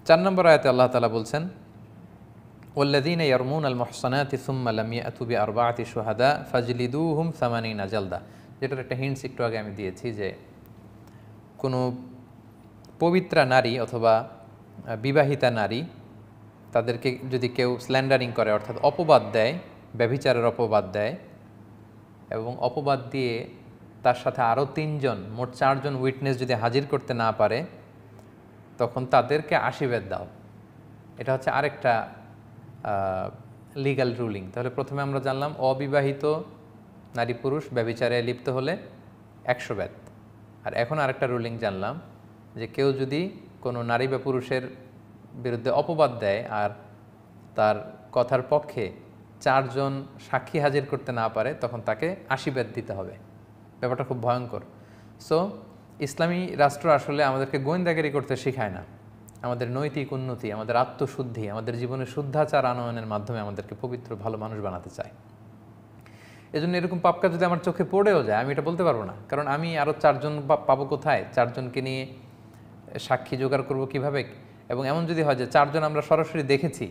চার নম্বর আয়াতে আল্লাহ তালা বলছেন ওল্লাদিন ইয়ারমুন আল মহসানাতি সুম্মালাম ইয়াতুবি আরবাতি সোহাদা ফাজলিদু হুম সামানি নাজালদা যেটার একটা হিন্টস একটু আগে আমি দিয়েছি যে কোনো পবিত্রা নারী অথবা বিবাহিতা নারী তাদেরকে যদি কেউ স্ল্যান্ডারিং করে অর্থাৎ অপবাদ দেয় ব্যভিচারের অপবাদ দেয় এবং অপবাদ দিয়ে তার সাথে আরও তিনজন মোট চারজন উইটনেস যদি হাজির করতে না পারে তখন তাদেরকে আশীর্বাদ দাও এটা হচ্ছে আরেকটা লিগাল রুলিং তাহলে প্রথমে আমরা জানলাম অবিবাহিত নারী পুরুষ ব্যবিচারে লিপ্ত হলে একশো ব্যাত আর এখন আরেকটা রুলিং জানলাম যে কেউ যদি কোনো নারী বা পুরুষের বিরুদ্ধে অপবাদ দেয় আর তার কথার পক্ষে চারজন সাক্ষী হাজির করতে না পারে তখন তাকে ব্যাত দিতে হবে ব্যাপারটা খুব ভয়ঙ্কর সো ইসলামী রাষ্ট্র আসলে আমাদেরকে গোয়েন্দাগিরি করতে শেখায় না আমাদের নৈতিক উন্নতি আমাদের আত্মশুদ্ধি আমাদের জীবনে শুদ্ধাচার আনয়নের মাধ্যমে আমাদেরকে পবিত্র ভালো মানুষ বানাতে চায় এজন্য এরকম পাপকা যদি আমার চোখে পড়েও যায় আমি এটা বলতে পারবো না কারণ আমি আরও চারজন পাবো কোথায় চারজনকে নিয়ে সাক্ষী জোগাড় করব কিভাবে এবং এমন যদি হয় যে চারজন আমরা সরাসরি দেখেছি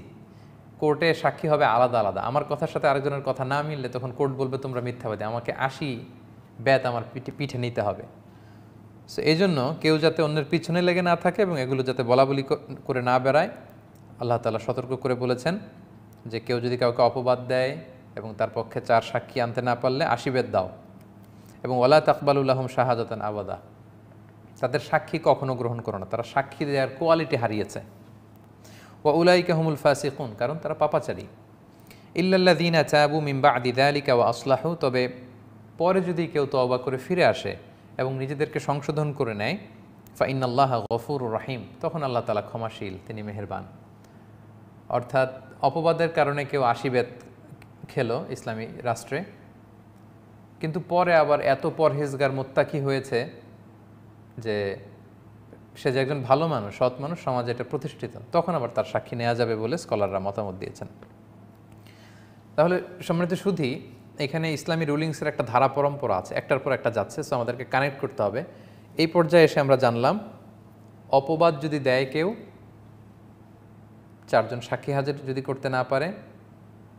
কোর্টে সাক্ষী হবে আলাদা আলাদা আমার কথার সাথে আরেকজনের কথা না মিললে তখন কোর্ট বলবে তোমরা মিথ্যাবাদী আমাকে আসি ব্যাত আমার পিঠে পিঠে নিতে হবে সো এই জন্য কেউ যাতে অন্যের পিছনে লেগে না থাকে এবং এগুলো যাতে বলা বলি করে না বেড়ায় আল্লাহ তালা সতর্ক করে বলেছেন যে কেউ যদি কাউকে অপবাদ দেয় এবং তার পক্ষে চার সাক্ষী আনতে না পারলে আশীবেদ দাও এবং ওলা তাকবালুল্লাহম শাহাদাতান আবাদা তাদের সাক্ষী কখনো গ্রহণ করো না তারা সাক্ষী দেওয়ার কোয়ালিটি হারিয়েছে ও উলাই কাহমুল ফাসিকুন কারণ তারা পাপাচারী ইল্লাল্লা দিন আবু মিম্বা আদিদা আলিকা ও আসলাহু তবে পরে যদি কেউ তো অবাক করে ফিরে আসে এবং নিজেদেরকে সংশোধন করে নেয় ফাইন আল্লাহ গফুর রাহিম তখন আল্লাহ তালা ক্ষমাশীল তিনি মেহেরবান অর্থাৎ অপবাদের কারণে কেউ আশিবেদ খেলো ইসলামী রাষ্ট্রে কিন্তু পরে আবার এত পরহেজগার মোত্তাকি হয়েছে যে সে যে একজন ভালো মানুষ সৎ মানুষ সমাজে এটা প্রতিষ্ঠিত তখন আবার তার সাক্ষী নেওয়া যাবে বলে স্কলাররা মতামত দিয়েছেন তাহলে সম্মানিত সুধী এখানে ইসলামী রুলিংসের একটা ধারা পরম্পরা আছে একটার পর একটা যাচ্ছে সো আমাদেরকে কানেক্ট করতে হবে এই পর্যায়ে এসে আমরা জানলাম অপবাদ যদি দেয় কেউ চারজন সাক্ষী হাজির যদি করতে না পারে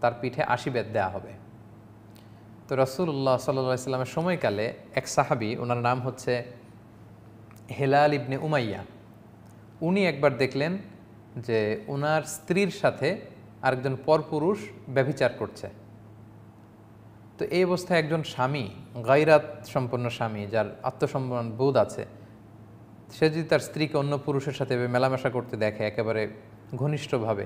তার পিঠে আশি বেদ দেওয়া হবে তো রসুল্লাহ সাল্লা ইসলামের সময়কালে এক সাহাবি ওনার নাম হচ্ছে হেলাল ইবনে উমাইয়া উনি একবার দেখলেন যে ওনার স্ত্রীর সাথে আরেকজন পরপুরুষ ব্যভিচার করছে তো এই অবস্থায় একজন স্বামী গাইরাত সম্পন্ন স্বামী যার আত্মসম্মান বোধ আছে সে যদি তার স্ত্রীকে অন্য পুরুষের সাথে মেলামেশা করতে দেখে একেবারে ঘনিষ্ঠভাবে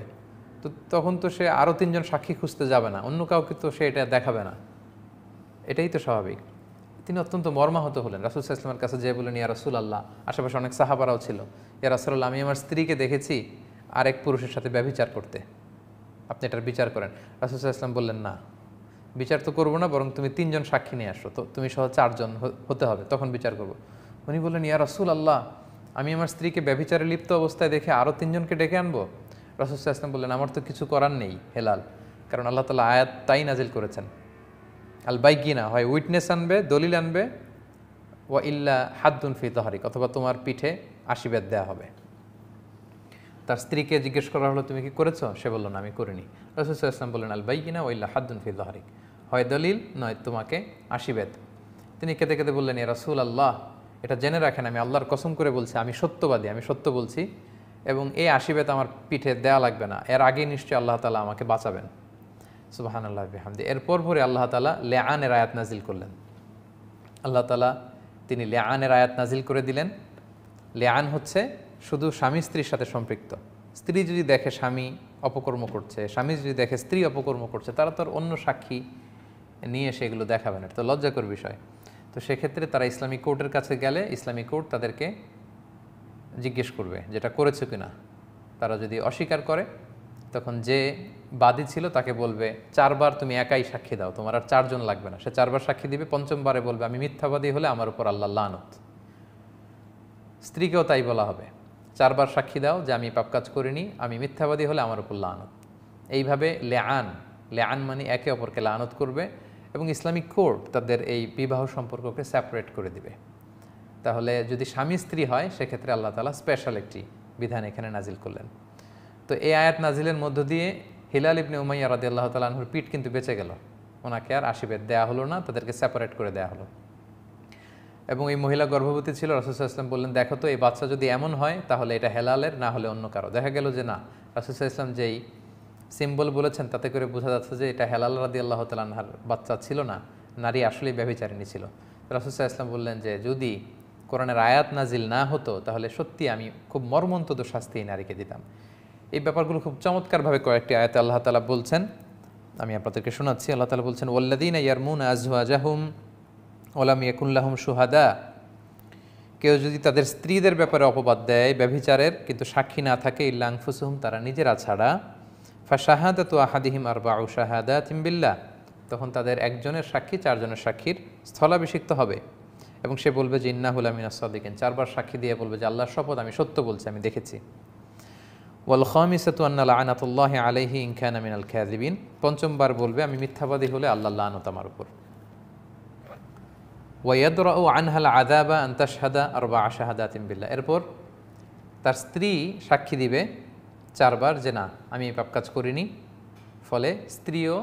তো তখন তো সে আরও তিনজন সাক্ষী খুঁজতে যাবে না অন্য কাউকে তো সে এটা দেখাবে না এটাই তো স্বাভাবিক তিনি অত্যন্ত মর্মাহত হলেন রাসুল ইসলামের কাছে যে বলেন ইয়া রাসুল আল্লাহ আশেপাশে অনেক সাহাবারাও ছিল ইয়া রাসুল্লাহ আমি আমার স্ত্রীকে দেখেছি আরেক পুরুষের সাথে ব্যভিচার করতে আপনি এটার বিচার করেন রাসুল ইসলাম বললেন না বিচার তো করবো না বরং তুমি তিনজন সাক্ষী নিয়ে আসো তো তুমি সহ চারজন হতে হবে তখন বিচার করব উনি বললেন ইয়া রসুল আল্লাহ আমি আমার স্ত্রীকে ব্যবিচারে লিপ্ত অবস্থায় দেখে আরও তিনজনকে ডেকে আনবো রসুল ইসলাম বললেন আমার তো কিছু করার নেই হেলাল কারণ আল্লাহ তালা আয়াত তাই নাজিল করেছেন আল বাইগিনা হয় উইটনেস আনবে দলিল আনবে ওয়া ইল্লা হাদ্দুন ফি তহারিক অথবা তোমার পিঠে আশীর্বাদ দেওয়া হবে তার স্ত্রীকে জিজ্ঞেস করা হলো তুমি কি করেছো সে বললো না আমি করিনি রসুল ইসলাম বললেন আল বাইগিনা ও ইল্লা হাদ্দুন ফি তহারিক হয় দলিল নয় তোমাকে আশীর্বেদ তিনি কেঁদে কেঁদে বললেন এ রাসুল আল্লাহ এটা জেনে রাখেন আমি আল্লাহর কসম করে বলছি আমি সত্যবাদী আমি সত্য বলছি এবং এই আশীর্বেদ আমার পিঠে দেয়া লাগবে না এর আগে নিশ্চয়ই আল্লাহ তালা আমাকে বাঁচাবেন সুবাহান আল্লাহ বিহামদি এরপর পরে আল্লাহ তালা লেআনের আয়াত নাজিল করলেন আল্লাহ তালা তিনি লেআনের আয়াত নাজিল করে দিলেন লেআন হচ্ছে শুধু স্বামী স্ত্রীর সাথে সম্পৃক্ত স্ত্রী যদি দেখে স্বামী অপকর্ম করছে স্বামী যদি দেখে স্ত্রী অপকর্ম করছে তারা তো অন্য সাক্ষী নিয়ে সেগুলো দেখাবেন এটা তো লজ্জাকর বিষয় তো সেক্ষেত্রে তারা ইসলামিক কোর্টের কাছে গেলে ইসলামিক কোর্ট তাদেরকে জিজ্ঞেস করবে যেটা করেছে কিনা তারা যদি অস্বীকার করে তখন যে বাদী ছিল তাকে বলবে চারবার তুমি একাই সাক্ষী দাও তোমার আর চারজন লাগবে না সে চারবার সাক্ষী দিবে পঞ্চমবারে বলবে আমি মিথ্যাবাদী হলে আমার উপর আল্লাহ লানত স্ত্রীকেও তাই বলা হবে চারবার সাক্ষী দাও যে আমি পাপ কাজ করিনি আমি মিথ্যাবাদী হলে আমার উপর লানত এইভাবে লে আন লে আন মানে একে অপরকে লানত করবে এবং ইসলামিক কোর্ট তাদের এই বিবাহ সম্পর্ককে সেপারেট করে দিবে তাহলে যদি স্বামী স্ত্রী হয় সেক্ষেত্রে আল্লাহ তালা স্পেশাল একটি বিধান এখানে নাজিল করলেন তো এই আয়াত নাজিলের মধ্য দিয়ে হিলাল ইবনে উমাইয়া রাদি আল্লাহ তালাহুর পিঠ কিন্তু বেঁচে গেল ওনাকে আর আশীর্বাদ দেওয়া হলো না তাদেরকে সেপারেট করে দেয়া হলো এবং এই মহিলা গর্ভবতী ছিল রাসুসাহ ইসলাম বললেন দেখো তো এই বাচ্চা যদি এমন হয় তাহলে এটা হেলালের না হলে অন্য কারো দেখা গেল যে না রাসুসাহ ইসলাম যেই সিম্বল বলেছেন তাতে করে বোঝা যাচ্ছে যে এটা হেলাল রাদি আল্লাহ তালাহার বাচ্চা ছিল না নারী আসলেই ব্যভিচারিণী ছিল রাসুসাহ ইসলাম বললেন যে যদি কোরআনের আয়াত নাজিল না হতো তাহলে সত্যি আমি খুব মর্মন্তত শাস্তি নারীকে দিতাম এই ব্যাপারগুলো খুব চমৎকারভাবে কয়েকটি আয়াত আল্লাহ তালা বলছেন আমি আপনাদেরকে শোনাচ্ছি আল্লাহ তালা বলছেন ওল্লাদিন ইয়ারমুন আজহাজাহুম ওলাম ইয়কুল্লাহম সুহাদা কেউ যদি তাদের স্ত্রীদের ব্যাপারে অপবাদ দেয় ব্যভিচারের কিন্তু সাক্ষী না থাকে ইল্লাংফুসুহম তারা নিজেরা ছাড়া ফাশাহাদাত আহাদিহিম আর বাউ শাহাদা তিমবিল্লা তখন তাদের একজনের সাক্ষী চারজনের সাক্ষীর স্থলাভিষিক্ত হবে এবং সে বলবে যে ইন্নাহুল আমিন আসাদিকেন চারবার সাক্ষী দিয়ে বলবে যে আল্লাহর শপথ আমি সত্য বলছি আমি দেখেছি ওয়াল খামিসাতু আন্নাল আনাতুল্লাহ আলাইহি ইনখান আমিন আল খ্যাজিবিন পঞ্চমবার বলবে আমি মিথ্যাবাদী হলে আল্লাহ আনত আমার উপর ওয়াইয়াদরা ও আনহাল আদাবা আন্তাসাদা আর বা আশাহাদা তিমবিল্লা এরপর তার স্ত্রী সাক্ষী দিবে চারবার যে না আমি এই পাপ কাজ করিনি ফলে স্ত্রীও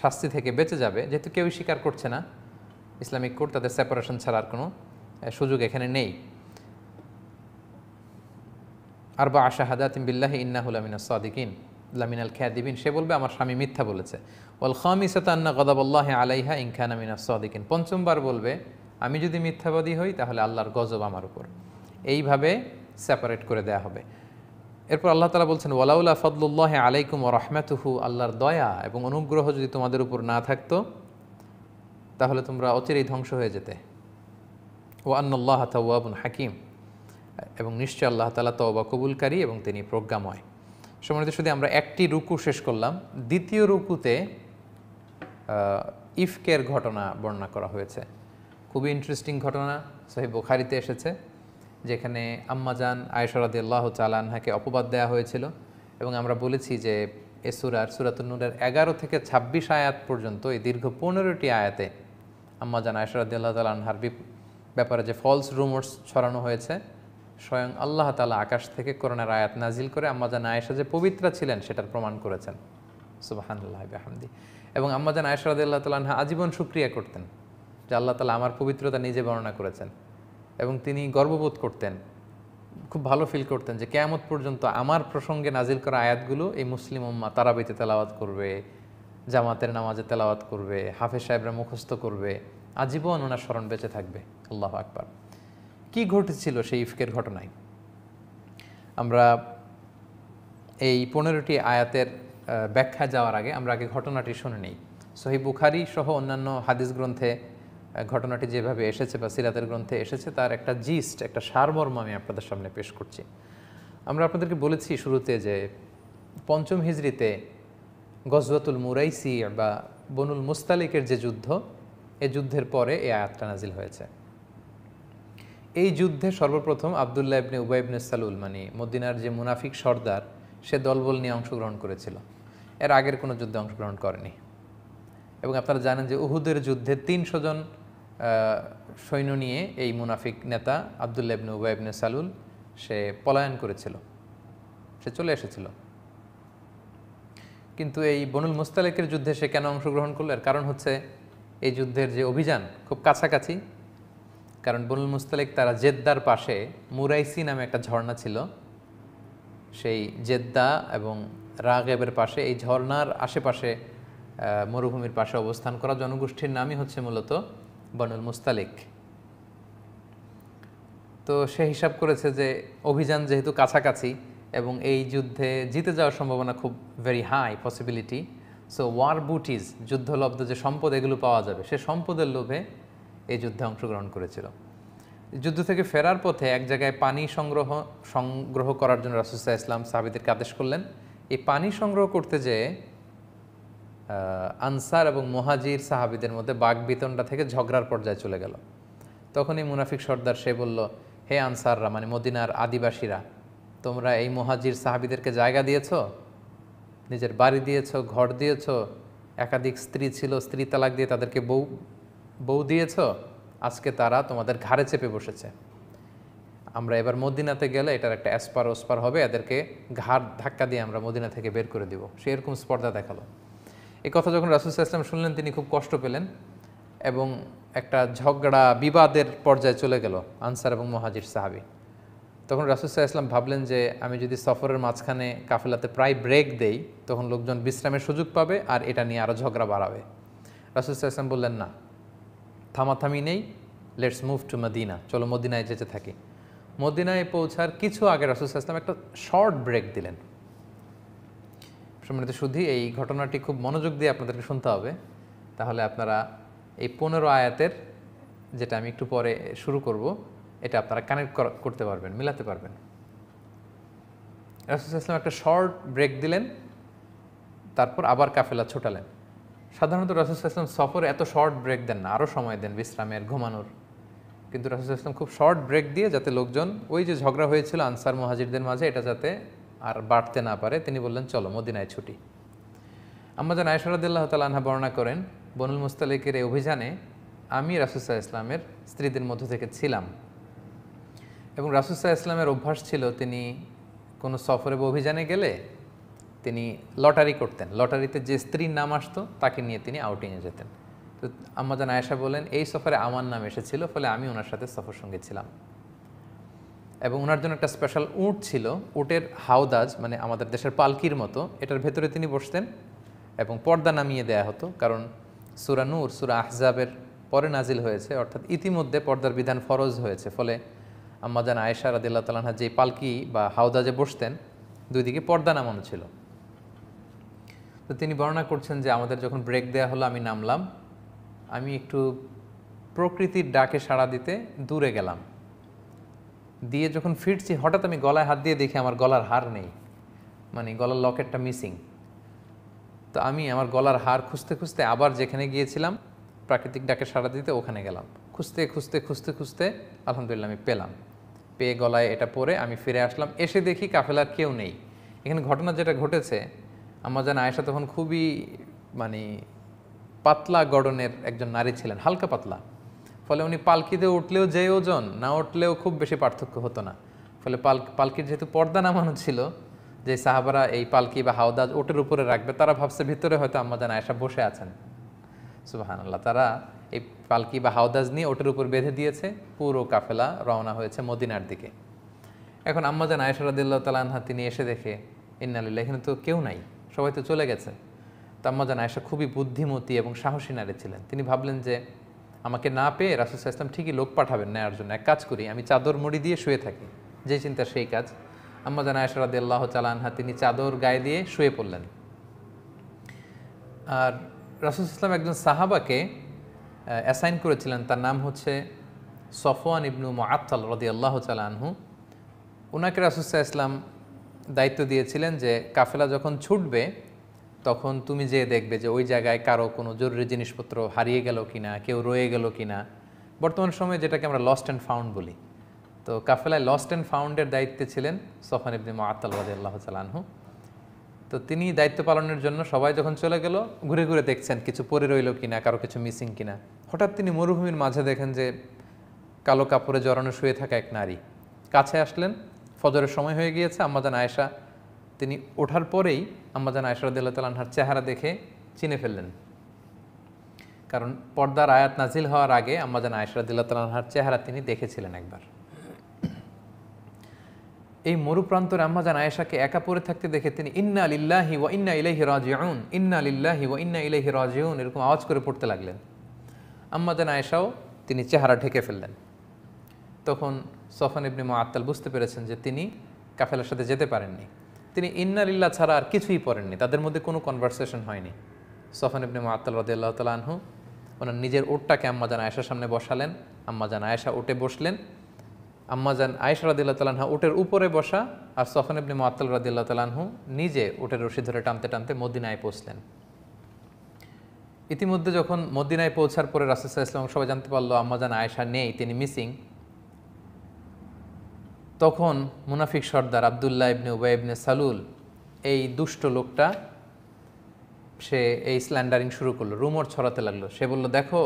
শাস্তি থেকে বেঁচে যাবে যেহেতু কেউই স্বীকার করছে না ইসলামিক কোর্ট তাদের সেপারেশন ছাড়ার কোনো সুযোগ এখানে নেই আর বা আশা হাদাতিম বিল্লাহি ইন্নাহুলামিনা সাদিকিন লামিনাল দিবিন সে বলবে আমার স্বামী মিথ্যা বলেছে খাম খামি সাতান্না গদাবল্লাহ আলাইহা ইনখানামিনা সাদিকিন পঞ্চমবার বলবে আমি যদি মিথ্যাবাদী হই তাহলে আল্লাহর গজব আমার উপর এইভাবে সেপারেট করে দেয়া হবে এরপর আল্লাহ তালা বলছেন ওয়ালাউলা ফদলুল্লাহ আলাইকুম ও রহমাতুহু আল্লাহর দয়া এবং অনুগ্রহ যদি তোমাদের উপর না থাকতো তাহলে তোমরা অচিরেই ধ্বংস হয়ে যেতে ও আন্নল্লাহ তাবুন হাকিম এবং নিশ্চয় আল্লাহ তালা তওবা কবুলকারী এবং তিনি প্রজ্ঞাময় সময় শুধু আমরা একটি রুকু শেষ করলাম দ্বিতীয় রুকুতে ইফকের ঘটনা বর্ণনা করা হয়েছে খুবই ইন্টারেস্টিং ঘটনা সহি বোখারিতে এসেছে যেখানে আম্মাজান আয়সরাদ আল্লাহ চালানহাকে অপবাদ দেওয়া হয়েছিল এবং আমরা বলেছি যে এ সুরার সুরাতুন্নুরের এগারো থেকে ২৬ আয়াত পর্যন্ত এই দীর্ঘ পনেরোটি আয়াতে আম্মাজান আয়সরাদ আল্লাহ তালানহার ব্যাপারে যে ফলস রুমোর্স ছড়ানো হয়েছে স্বয়ং আল্লাহ তালা আকাশ থেকে করোনার আয়াত নাজিল করে আম্মাজান আয়েশা যে পবিত্রা ছিলেন সেটার প্রমাণ করেছেন সুবাহানুল্লাহ এবং আম্মাজান আয়সরাদ আল্লাহ তালানহা আজীবন সুক্রিয়া করতেন যে আল্লাহ তালা আমার পবিত্রতা নিজে বর্ণনা করেছেন এবং তিনি গর্ববোধ করতেন খুব ভালো ফিল করতেন যে কেয়ামত পর্যন্ত আমার প্রসঙ্গে নাজিল করা আয়াতগুলো এই মুসলিম উম্মা তারাবিতে তেলাওয়াত করবে জামাতের নামাজে তেলাওয়াত করবে হাফেজ সাহেবরা মুখস্থ করবে আজীবন ওনার স্মরণ বেঁচে থাকবে আল্লাহ আকবার কি ঘটেছিল সেই ইফকের ঘটনায় আমরা এই পনেরোটি আয়াতের ব্যাখ্যা যাওয়ার আগে আমরা আগে ঘটনাটি শুনে নিই সহি বুখারি সহ অন্যান্য হাদিস গ্রন্থে ঘটনাটি যেভাবে এসেছে বা সিরাতের গ্রন্থে এসেছে তার একটা জিস্ট একটা সারমর্ম আমি আপনাদের সামনে পেশ করছি আমরা আপনাদেরকে বলেছি শুরুতে যে পঞ্চম হিজড়িতে গজওয়াতুল মুরাইসি বা বনুল মুস্তালিকের যে যুদ্ধ এ যুদ্ধের পরে এ আয়াতটা নাজিল হয়েছে এই যুদ্ধে সর্বপ্রথম আবদুল্লাহ ইবনে উবাই ইবনে সালুল মানে মদিনার যে মুনাফিক সর্দার সে দলবল নিয়ে অংশগ্রহণ করেছিল এর আগের কোনো যুদ্ধে অংশগ্রহণ করেনি এবং আপনারা জানেন যে উহুদের যুদ্ধে তিনশো জন সৈন্য নিয়ে এই মুনাফিক নেতা ইবনে উবাই ইবনে সালুল সে পলায়ন করেছিল সে চলে এসেছিল কিন্তু এই বনুল মুস্তালেকের যুদ্ধে সে কেন অংশগ্রহণ করল এর কারণ হচ্ছে এই যুদ্ধের যে অভিযান খুব কাছাকাছি কারণ বনুল মুস্তালেক তারা জেদ্দার পাশে মুরাইসি নামে একটা ঝর্ণা ছিল সেই জেদ্দা এবং রাগেবের পাশে এই ঝর্ণার আশেপাশে মরুভূমির পাশে অবস্থান করা জনগোষ্ঠীর নামই হচ্ছে মূলত বনুল মুস্তালিক তো সে হিসাব করেছে যে অভিযান যেহেতু কাছাকাছি এবং এই যুদ্ধে জিতে যাওয়ার সম্ভাবনা খুব very high possibility so war booties যুদ্ধলব্ধ যে সম্পদ এগুলো পাওয়া যাবে সে সম্পদের লোভে এই যুদ্ধে অংশগ্রহণ করেছিল যুদ্ধ থেকে ফেরার পথে এক জায়গায় পানি সংগ্রহ সংগ্রহ করার জন্য রাসুসাহ ইসলাম সাহাবিদেরকে আদেশ করলেন এই পানি সংগ্রহ করতে যেয়ে আনসার এবং মোহাজির সাহাবিদের মধ্যে বাঘ বিতনটা থেকে ঝগড়ার পর্যায়ে চলে গেল তখনই মুনাফিক সর্দার সে বলল হে আনসাররা মানে মদিনার আদিবাসীরা তোমরা এই মোহাজির সাহাবিদেরকে জায়গা দিয়েছ নিজের বাড়ি দিয়েছ ঘর দিয়েছ একাধিক স্ত্রী ছিল স্ত্রী তালাক দিয়ে তাদেরকে বউ বউ দিয়েছ আজকে তারা তোমাদের ঘাড়ে চেপে বসেছে আমরা এবার মদিনাতে গেলে এটার একটা অ্যাসপার ওসপার হবে এদেরকে ঘাড় ধাক্কা দিয়ে আমরা মদিনা থেকে বের করে দিব সেরকম স্পর্ধা দেখালো এ কথা যখন রাসুলসাহ ইসলাম শুনলেন তিনি খুব কষ্ট পেলেন এবং একটা ঝগড়া বিবাদের পর্যায়ে চলে গেল আনসার এবং মহাজির সাহাবি তখন রাসুলসাহ ইসলাম ভাবলেন যে আমি যদি সফরের মাঝখানে কাফেলাতে প্রায় ব্রেক দেই তখন লোকজন বিশ্রামের সুযোগ পাবে আর এটা নিয়ে আরও ঝগড়া বাড়াবে রাসুলসাহ ইসলাম বললেন না থামাথামি নেই লেটস মুভ টু মদিনা চলো মদিনায় যেতে থাকি মদিনায় পৌঁছার কিছু আগে রাসুলসাহ ইসলাম একটা শর্ট ব্রেক দিলেন সম্মানিত সুধি এই ঘটনাটি খুব মনোযোগ দিয়ে আপনাদেরকে শুনতে হবে তাহলে আপনারা এই পনেরো আয়াতের যেটা আমি একটু পরে শুরু করব এটা আপনারা কানেক্ট করতে পারবেন মিলাতে পারবেন রাসুলাম একটা শর্ট ব্রেক দিলেন তারপর আবার কাফেলা ছোটালেন সাধারণত রাসুলাম সফরে এত শর্ট ব্রেক দেন না আরও সময় দেন বিশ্রামের ঘুমানোর কিন্তু ইসলাম খুব শর্ট ব্রেক দিয়ে যাতে লোকজন ওই যে ঝগড়া হয়েছিল আনসার মহাজিরদের মাঝে এটা যাতে আর বাড়তে না পারে তিনি বললেন চলো মদিনায় ছুটি আমাজন তাল আনহা বর্ণনা করেন বনুল মুস্তালিকের এই অভিযানে আমি রাসুসাহ ইসলামের স্ত্রীদের মধ্য থেকে ছিলাম এবং রাসুসাহ ইসলামের অভ্যাস ছিল তিনি কোনো সফরে বা অভিযানে গেলে তিনি লটারি করতেন লটারিতে যে স্ত্রীর নাম আসতো তাকে নিয়ে তিনি আউটিংয়ে যেতেন তো আম্মাজান আয়েশা বলেন এই সফরে আমার নাম এসেছিল ফলে আমি ওনার সাথে সফর সঙ্গে ছিলাম এবং ওনার জন্য একটা স্পেশাল উঁট ছিল উটের হাওদাজ মানে আমাদের দেশের পালকির মতো এটার ভেতরে তিনি বসতেন এবং পর্দা নামিয়ে দেয়া হতো কারণ সুরা নূর সুরা আহজাবের পরে নাজিল হয়েছে অর্থাৎ ইতিমধ্যে পর্দার বিধান ফরজ হয়েছে ফলে আম্মাজান আয়েশা রাদিল্লা তালানহা যে পালকি বা হাওদাজে বসতেন দুই দিকে পর্দা নামানো ছিল তো তিনি বর্ণনা করছেন যে আমাদের যখন ব্রেক দেয়া হলো আমি নামলাম আমি একটু প্রকৃতির ডাকে সাড়া দিতে দূরে গেলাম দিয়ে যখন ফিরছি হঠাৎ আমি গলায় হাত দিয়ে দেখি আমার গলার হার নেই মানে গলার লকেটটা মিসিং তো আমি আমার গলার হার খুঁজতে খুঁজতে আবার যেখানে গিয়েছিলাম প্রাকৃতিক ডাকে সাড়া দিতে ওখানে গেলাম খুঁজতে খুঁজতে খুঁজতে খুঁজতে আলহামদুলিল্লাহ আমি পেলাম পেয়ে গলায় এটা পরে আমি ফিরে আসলাম এসে দেখি কাফেলার কেউ নেই এখানে ঘটনা যেটা ঘটেছে আমার যেন আয়েশা তখন খুবই মানে পাতলা গড়নের একজন নারী ছিলেন হালকা পাতলা ফলে উনি পালকিতে উঠলেও যে ওজন না উঠলেও খুব বেশি পার্থক্য হতো না ফলে পাল পালকির যেহেতু পর্দা নামানো ছিল যে সাহাবারা এই পালকি বা হাওদাজ ওটের উপরে রাখবে তারা ভাবছে ভিতরে হয়তো আম্মাজান আয়সা বসে আছেন সুবাহান আল্লাহ তারা এই পালকি বা হাওদাজ নিয়ে ওটের উপর বেঁধে দিয়েছে পুরো কাফেলা রওনা হয়েছে মদিনার দিকে এখন আম্মাজান আয়েশা রাদিল্লা তালানহা তিনি এসে দেখে ইন্নালিল্লা এখানে তো কেউ নাই সবাই তো চলে গেছে তো আম্মাজান আয়সা খুবই বুদ্ধিমতী এবং সাহসী নারী ছিলেন তিনি ভাবলেন যে আমাকে না পেয়ে রাসুল ইসলাম ঠিকই লোক পাঠাবেন নেওয়ার জন্য এক কাজ করি আমি চাদর মুড়ি দিয়ে শুয়ে থাকি যে চিন্তা সেই কাজ আম্মা জানা আশরাদ আল্লাহ চালানহা তিনি চাদর গায়ে দিয়ে শুয়ে পড়লেন আর রাসুল ইসলাম একজন সাহাবাকে অ্যাসাইন করেছিলেন তার নাম হচ্ছে সফওয়ান ইবনু মোয়াত্তাল রদি আল্লাহ চালানহু ওনাকে রাসুসাহ ইসলাম দায়িত্ব দিয়েছিলেন যে কাফেলা যখন ছুটবে তখন তুমি যে দেখবে যে ওই জায়গায় কারো কোনো জরুরি জিনিসপত্র হারিয়ে গেল কিনা কেউ রয়ে গেল কিনা বর্তমান সময়ে যেটাকে আমরা লস্ট অ্যান্ড ফাউন্ড বলি তো কাফেলায় লস্ট অ্যান্ড ফাউন্ডের দায়িত্বে ছিলেন সোফান ইবনে মাতাল রাজি আল্লাহ চালানহু তো তিনি দায়িত্ব পালনের জন্য সবাই যখন চলে গেল ঘুরে ঘুরে দেখছেন কিছু পরে রইল কিনা কারো কিছু মিসিং কিনা হঠাৎ তিনি মরুভূমির মাঝে দেখেন যে কালো কাপড়ে জড়ানো শুয়ে থাকা এক নারী কাছে আসলেন ফজরের সময় হয়ে গিয়েছে আম্মাজান আয়েশা তিনি ওঠার পরেই আম্মাজান আয়সরদুল্লাহ তালাহার চেহারা দেখে চিনে ফেললেন কারণ পর্দার আয়াত নাজিল হওয়ার আগে আম্মাজান আয়সরদুল্লাহ তালাহার চেহারা তিনি দেখেছিলেন একবার এই মরুপ্রান্তরে আম্মাজান আয়েশাকে একা পড়ে থাকতে দেখে তিনি ইন্না আলিল্লাহি ওয়া ইন্না ইলাইহি রাজিউন ইন্না আলিল্লাহি ওয়া ইন্না ইলাইহি রাজিউন এরকম আওয়াজ করে পড়তে লাগলেন আম্মাজান আয়েশাও তিনি চেহারা ঢেকে ফেললেন তখন সফান ইবনে মুআত্তাল বুঝতে পেরেছেন যে তিনি কাফেলার সাথে যেতে পারেননি তিনি ইল্লা ছাড়া আর কিছুই পড়েননি তাদের মধ্যে কোনো কনভারসেশন হয়নি সফান ইবনে মাতাল রদিয়াল্লাহ তাল আনহু ওনার নিজের ওটটাকে আম্মাজান আয়েশার সামনে বসালেন আম্মাজান আয়েশা ওটে বসলেন আম্মাজান আয়েশা আল্লাহ তালহা ওটের উপরে বসা আর সফান ইবনে মাতাল রদিল্লাহ তালাহু নিজে ওটের রশি ধরে টানতে টানতে মদিনায় পৌঁছলেন ইতিমধ্যে যখন মদিনায় পৌঁছার পরে রাসুসাহ ইসলাম সবাই জানতে পারলো আম্মাজান আয়েশা নেই তিনি মিসিং তখন মুনাফিক সর্দার আবদুল্লাহ ইবনে উবাই ইবনে সালুল এই দুষ্ট লোকটা সে এই স্ল্যান্ডারিং শুরু করলো রুমর ছড়াতে লাগলো সে বলল দেখো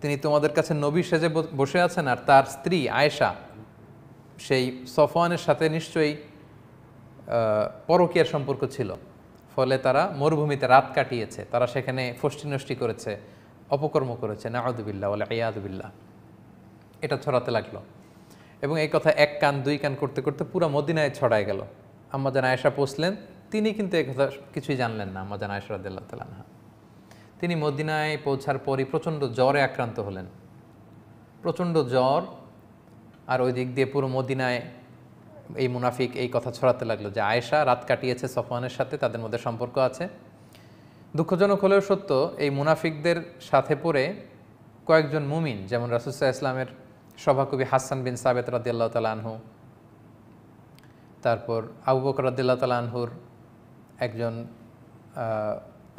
তিনি তোমাদের কাছে নবী সেজে বসে আছেন আর তার স্ত্রী আয়েশা সেই সফওয়ানের সাথে নিশ্চয়ই পরকীয়ার সম্পর্ক ছিল ফলে তারা মরুভূমিতে রাত কাটিয়েছে তারা সেখানে ফষ্টিনষ্টি করেছে অপকর্ম করেছে নাহদুবিল্লা বলে আয়াদুবিল্লা এটা ছড়াতে লাগলো এবং এই কথা এক কান দুই কান করতে করতে পুরো মদিনায় ছড়ায় গেল আম্মা জান আয়েশা পৌঁছলেন তিনি কিন্তু এ কথা কিছুই জানলেন না আম্মা জান আয়েশা রাদিল্লাহ তালানহা তিনি মদিনায় পৌঁছার পরই প্রচণ্ড জ্বরে আক্রান্ত হলেন প্রচণ্ড জ্বর আর ওই দিক দিয়ে পুরো মদিনায় এই মুনাফিক এই কথা ছড়াতে লাগলো যে আয়েশা রাত কাটিয়েছে সফওয়ানের সাথে তাদের মধ্যে সম্পর্ক আছে দুঃখজনক হলেও সত্য এই মুনাফিকদের সাথে পড়ে কয়েকজন মুমিন যেমন রাসুসাহ ইসলামের সভাকবি হাসান বিন সাবেদ রাদিল্লা তালানহু তারপর আবু বকর রাদিল্লা তালানহুর একজন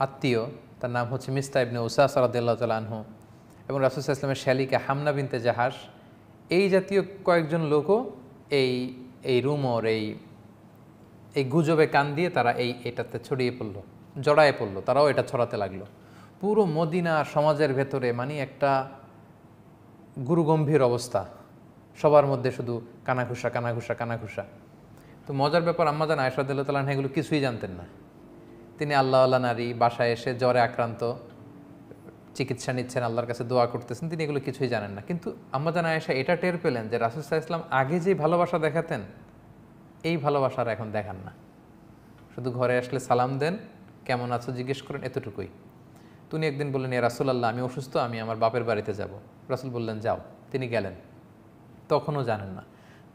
আত্মীয় তার নাম হচ্ছে মিস্তা ইবনে উসাস রাদিল্লা তালানহু এবং রাসুল ইসলামের শ্যালিকা হামনা বিনতে জাহাস এই জাতীয় কয়েকজন লোকও এই এই রুমর এই এই গুজবে কান দিয়ে তারা এই এটাতে ছড়িয়ে পড়লো জড়ায়ে পড়লো তারাও এটা ছড়াতে লাগলো পুরো মদিনা সমাজের ভেতরে মানে একটা গুরুগম্ভীর অবস্থা সবার মধ্যে শুধু কানাঘুষা কানাঘুষা কানাঘুষা তো মজার ব্যাপার আম্মাজান আয়সাদুল্লাহ তালান এগুলো কিছুই জানতেন না তিনি আল্লাহ আল্লাহ নারী বাসায় এসে জ্বরে আক্রান্ত চিকিৎসা নিচ্ছেন আল্লাহর কাছে দোয়া করতেছেন তিনি এগুলো কিছুই জানেন না কিন্তু আম্মাজান আয়েশা এটা টের পেলেন যে রাসুসাহ ইসলাম আগে যে ভালোবাসা দেখাতেন এই ভালোবাসার এখন দেখান না শুধু ঘরে আসলে সালাম দেন কেমন আছো জিজ্ঞেস করেন এতটুকুই তুমি একদিন বললেন এ রাসুল আল্লাহ আমি অসুস্থ আমি আমার বাপের বাড়িতে যাব রাসুল বললেন যাও তিনি গেলেন তখনও জানেন না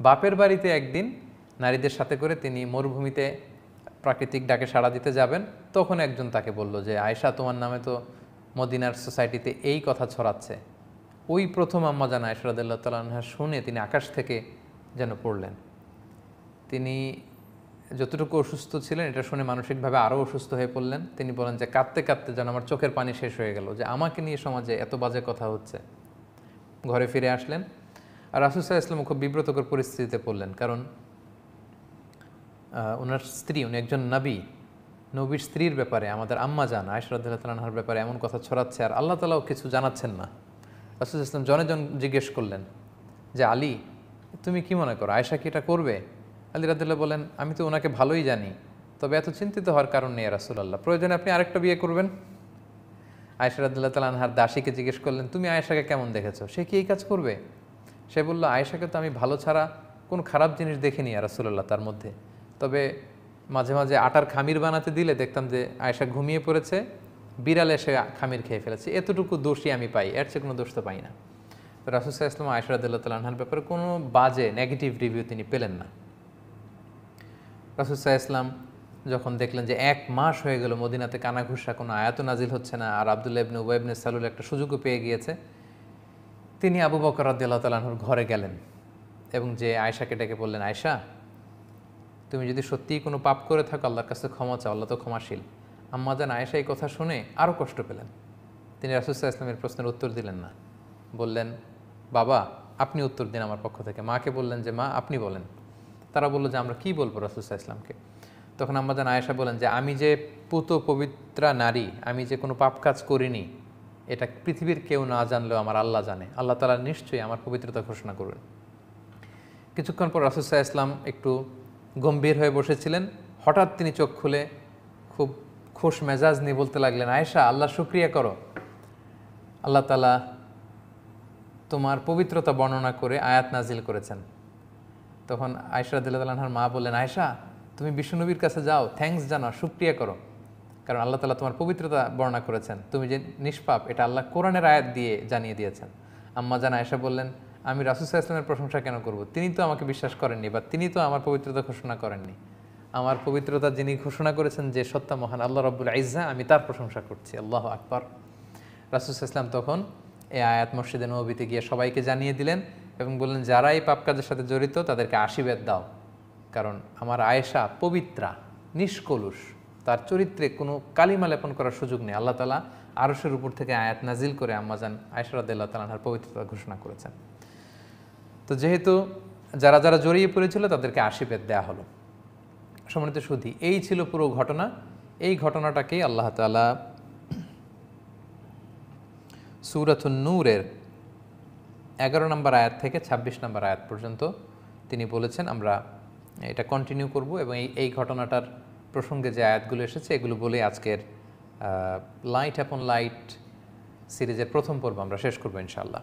বাপের বাড়িতে একদিন নারীদের সাথে করে তিনি মরুভূমিতে প্রাকৃতিক ডাকে সাড়া দিতে যাবেন তখন একজন তাকে বলল যে আয়সা তোমার নামে তো মদিনার সোসাইটিতে এই কথা ছড়াচ্ছে ওই প্রথম আম্মা জান আয়সরাদুল্লাহ তাল্লাহা শুনে তিনি আকাশ থেকে যেন পড়লেন তিনি যতটুকু অসুস্থ ছিলেন এটা শুনে মানসিকভাবে আরও অসুস্থ হয়ে পড়লেন তিনি বলেন যে কাঁদতে কাঁদতে যেন আমার চোখের পানি শেষ হয়ে গেল যে আমাকে নিয়ে সমাজে এত বাজে কথা হচ্ছে ঘরে ফিরে আসলেন আর রাসুসাহ ইসলাম খুব বিব্রতকর পরিস্থিতিতে পড়লেন কারণ ওনার স্ত্রী উনি একজন নবী নবীর স্ত্রীর ব্যাপারে আমাদের আম্মা যান আয়সরাদহার ব্যাপারে এমন কথা ছড়াচ্ছে আর আল্লাহ তালাও কিছু জানাচ্ছেন না রাসুল ইসলাম জনে জন জিজ্ঞেস করলেন যে আলী তুমি কি মনে করো আয়সা কি এটা করবে আলী রাদুল্লাহ বলেন আমি তো ওনাকে ভালোই জানি তবে এত চিন্তিত হওয়ার কারণ নেই রাসুল আল্লাহ প্রয়োজনে আপনি আরেকটা বিয়ে করবেন আয়সা রাদুল্লাহ তাল আনহার দাসীকে জিজ্ঞেস করলেন তুমি আয়েশাকে কেমন দেখেছো সে কি এই কাজ করবে সে বলল আয়েশাকে তো আমি ভালো ছাড়া কোনো খারাপ জিনিস দেখিনি আর রাসুল্লাহ তার মধ্যে তবে মাঝে মাঝে আটার খামির বানাতে দিলে দেখতাম যে আয়েশা ঘুমিয়ে পড়েছে বিড়ালে সে খামির খেয়ে ফেলেছে এতটুকু দোষই আমি পাই এর চেয়ে কোনো দোষ তো পাই না তো রাসুসাহ ইসলাম আয়সা রাদুল্লাহ তাল আনহার ব্যাপারে কোনো বাজে নেগেটিভ রিভিউ তিনি পেলেন না রাসুসাহ ইসলাম যখন দেখলেন যে এক মাস হয়ে গেল মদিনাতে কানাঘুষা কোনো আয়াত নাজিল হচ্ছে না আর আবদুল্লাহ ইবনে ইবনে সালুল একটা সুযোগও পেয়ে গিয়েছে তিনি আবু বকর আল্লাহ তালাহুর ঘরে গেলেন এবং যে আয়সাকে ডেকে বললেন আয়সা তুমি যদি সত্যিই কোনো পাপ করে থাকো আল্লাহর কাছে ক্ষমা চাও আল্লাহ তো ক্ষমাশীল আম্মা যান আয়েশা এই কথা শুনে আরও কষ্ট পেলেন তিনি রাসুসাহ ইসলামের প্রশ্নের উত্তর দিলেন না বললেন বাবা আপনি উত্তর দিন আমার পক্ষ থেকে মাকে বললেন যে মা আপনি বলেন তারা বলল যে আমরা কী বলবো রাসুসাহ ইসলামকে তখন আমাদের আয়েশা বলেন যে আমি যে পুত পবিত্রা নারী আমি যে কোনো পাপ কাজ করিনি এটা পৃথিবীর কেউ না জানলেও আমার আল্লাহ জানে আল্লাহ তালা নিশ্চয়ই আমার পবিত্রতা ঘোষণা করবেন কিছুক্ষণ পর রাসুসাহ ইসলাম একটু গম্ভীর হয়ে বসেছিলেন হঠাৎ তিনি চোখ খুলে খুব খোশ মেজাজ নিয়ে বলতে লাগলেন আয়েশা আল্লাহ শুক্রিয়া করো আল্লাহ তালা তোমার পবিত্রতা বর্ণনা করে আয়াত নাজিল করেছেন তখন আয়সা দিল্লাহার মা বললেন আয়সা তুমি বিষ্ণুনবীর কাছে যাও থ্যাংকস জানাও সুপ্রিয়া করো কারণ আল্লাহ তালা তোমার পবিত্রতা বর্ণনা করেছেন তুমি যে নিষ্পাপ এটা আল্লাহ কোরআনের আয়াত দিয়ে জানিয়ে দিয়েছেন আম্মা জানা এসে বললেন আমি রাসুসা ইসলামের প্রশংসা কেন করব তিনি তো আমাকে বিশ্বাস করেননি বা তিনি তো আমার পবিত্রতা ঘোষণা করেননি আমার পবিত্রতা যিনি ঘোষণা করেছেন যে সত্তা মহান আল্লাহ রব্বুল আইজা আমি তার প্রশংসা করছি আল্লাহ আকবর রাসুস ইসলাম তখন এই আয়াত মসজিদে নবীতে গিয়ে সবাইকে জানিয়ে দিলেন এবং বললেন যারা এই পাপ কাজের সাথে জড়িত তাদেরকে আশীর্বাদ দাও কারণ আমার আয়েশা পবিত্রা নিষ্কলুষ তার চরিত্রে কোনো কালিমা লেপন করার সুযোগ নেই আল্লাহ তালা আরসের উপর থেকে আয়াত নাজিল করে আম্মাজান আয়সরাদ্দাহ তালাহার পবিত্রতা ঘোষণা করেছেন তো যেহেতু যারা যারা জড়িয়ে পড়েছিল তাদেরকে আশীর্বেদ দেয়া হলো সম্মানিত সুধী এই ছিল পুরো ঘটনা এই ঘটনাটাকেই আল্লাহ তালা সুরাতুন নূরের এগারো নম্বর আয়াত থেকে ২৬ নম্বর আয়াত পর্যন্ত তিনি বলেছেন আমরা এটা কন্টিনিউ করব এবং এই ঘটনাটার প্রসঙ্গে যে আয়াতগুলো এসেছে এগুলো বলে আজকের লাইট অ্যাপন লাইট সিরিজের প্রথম পর্ব আমরা শেষ করবো ইনশাল্লাহ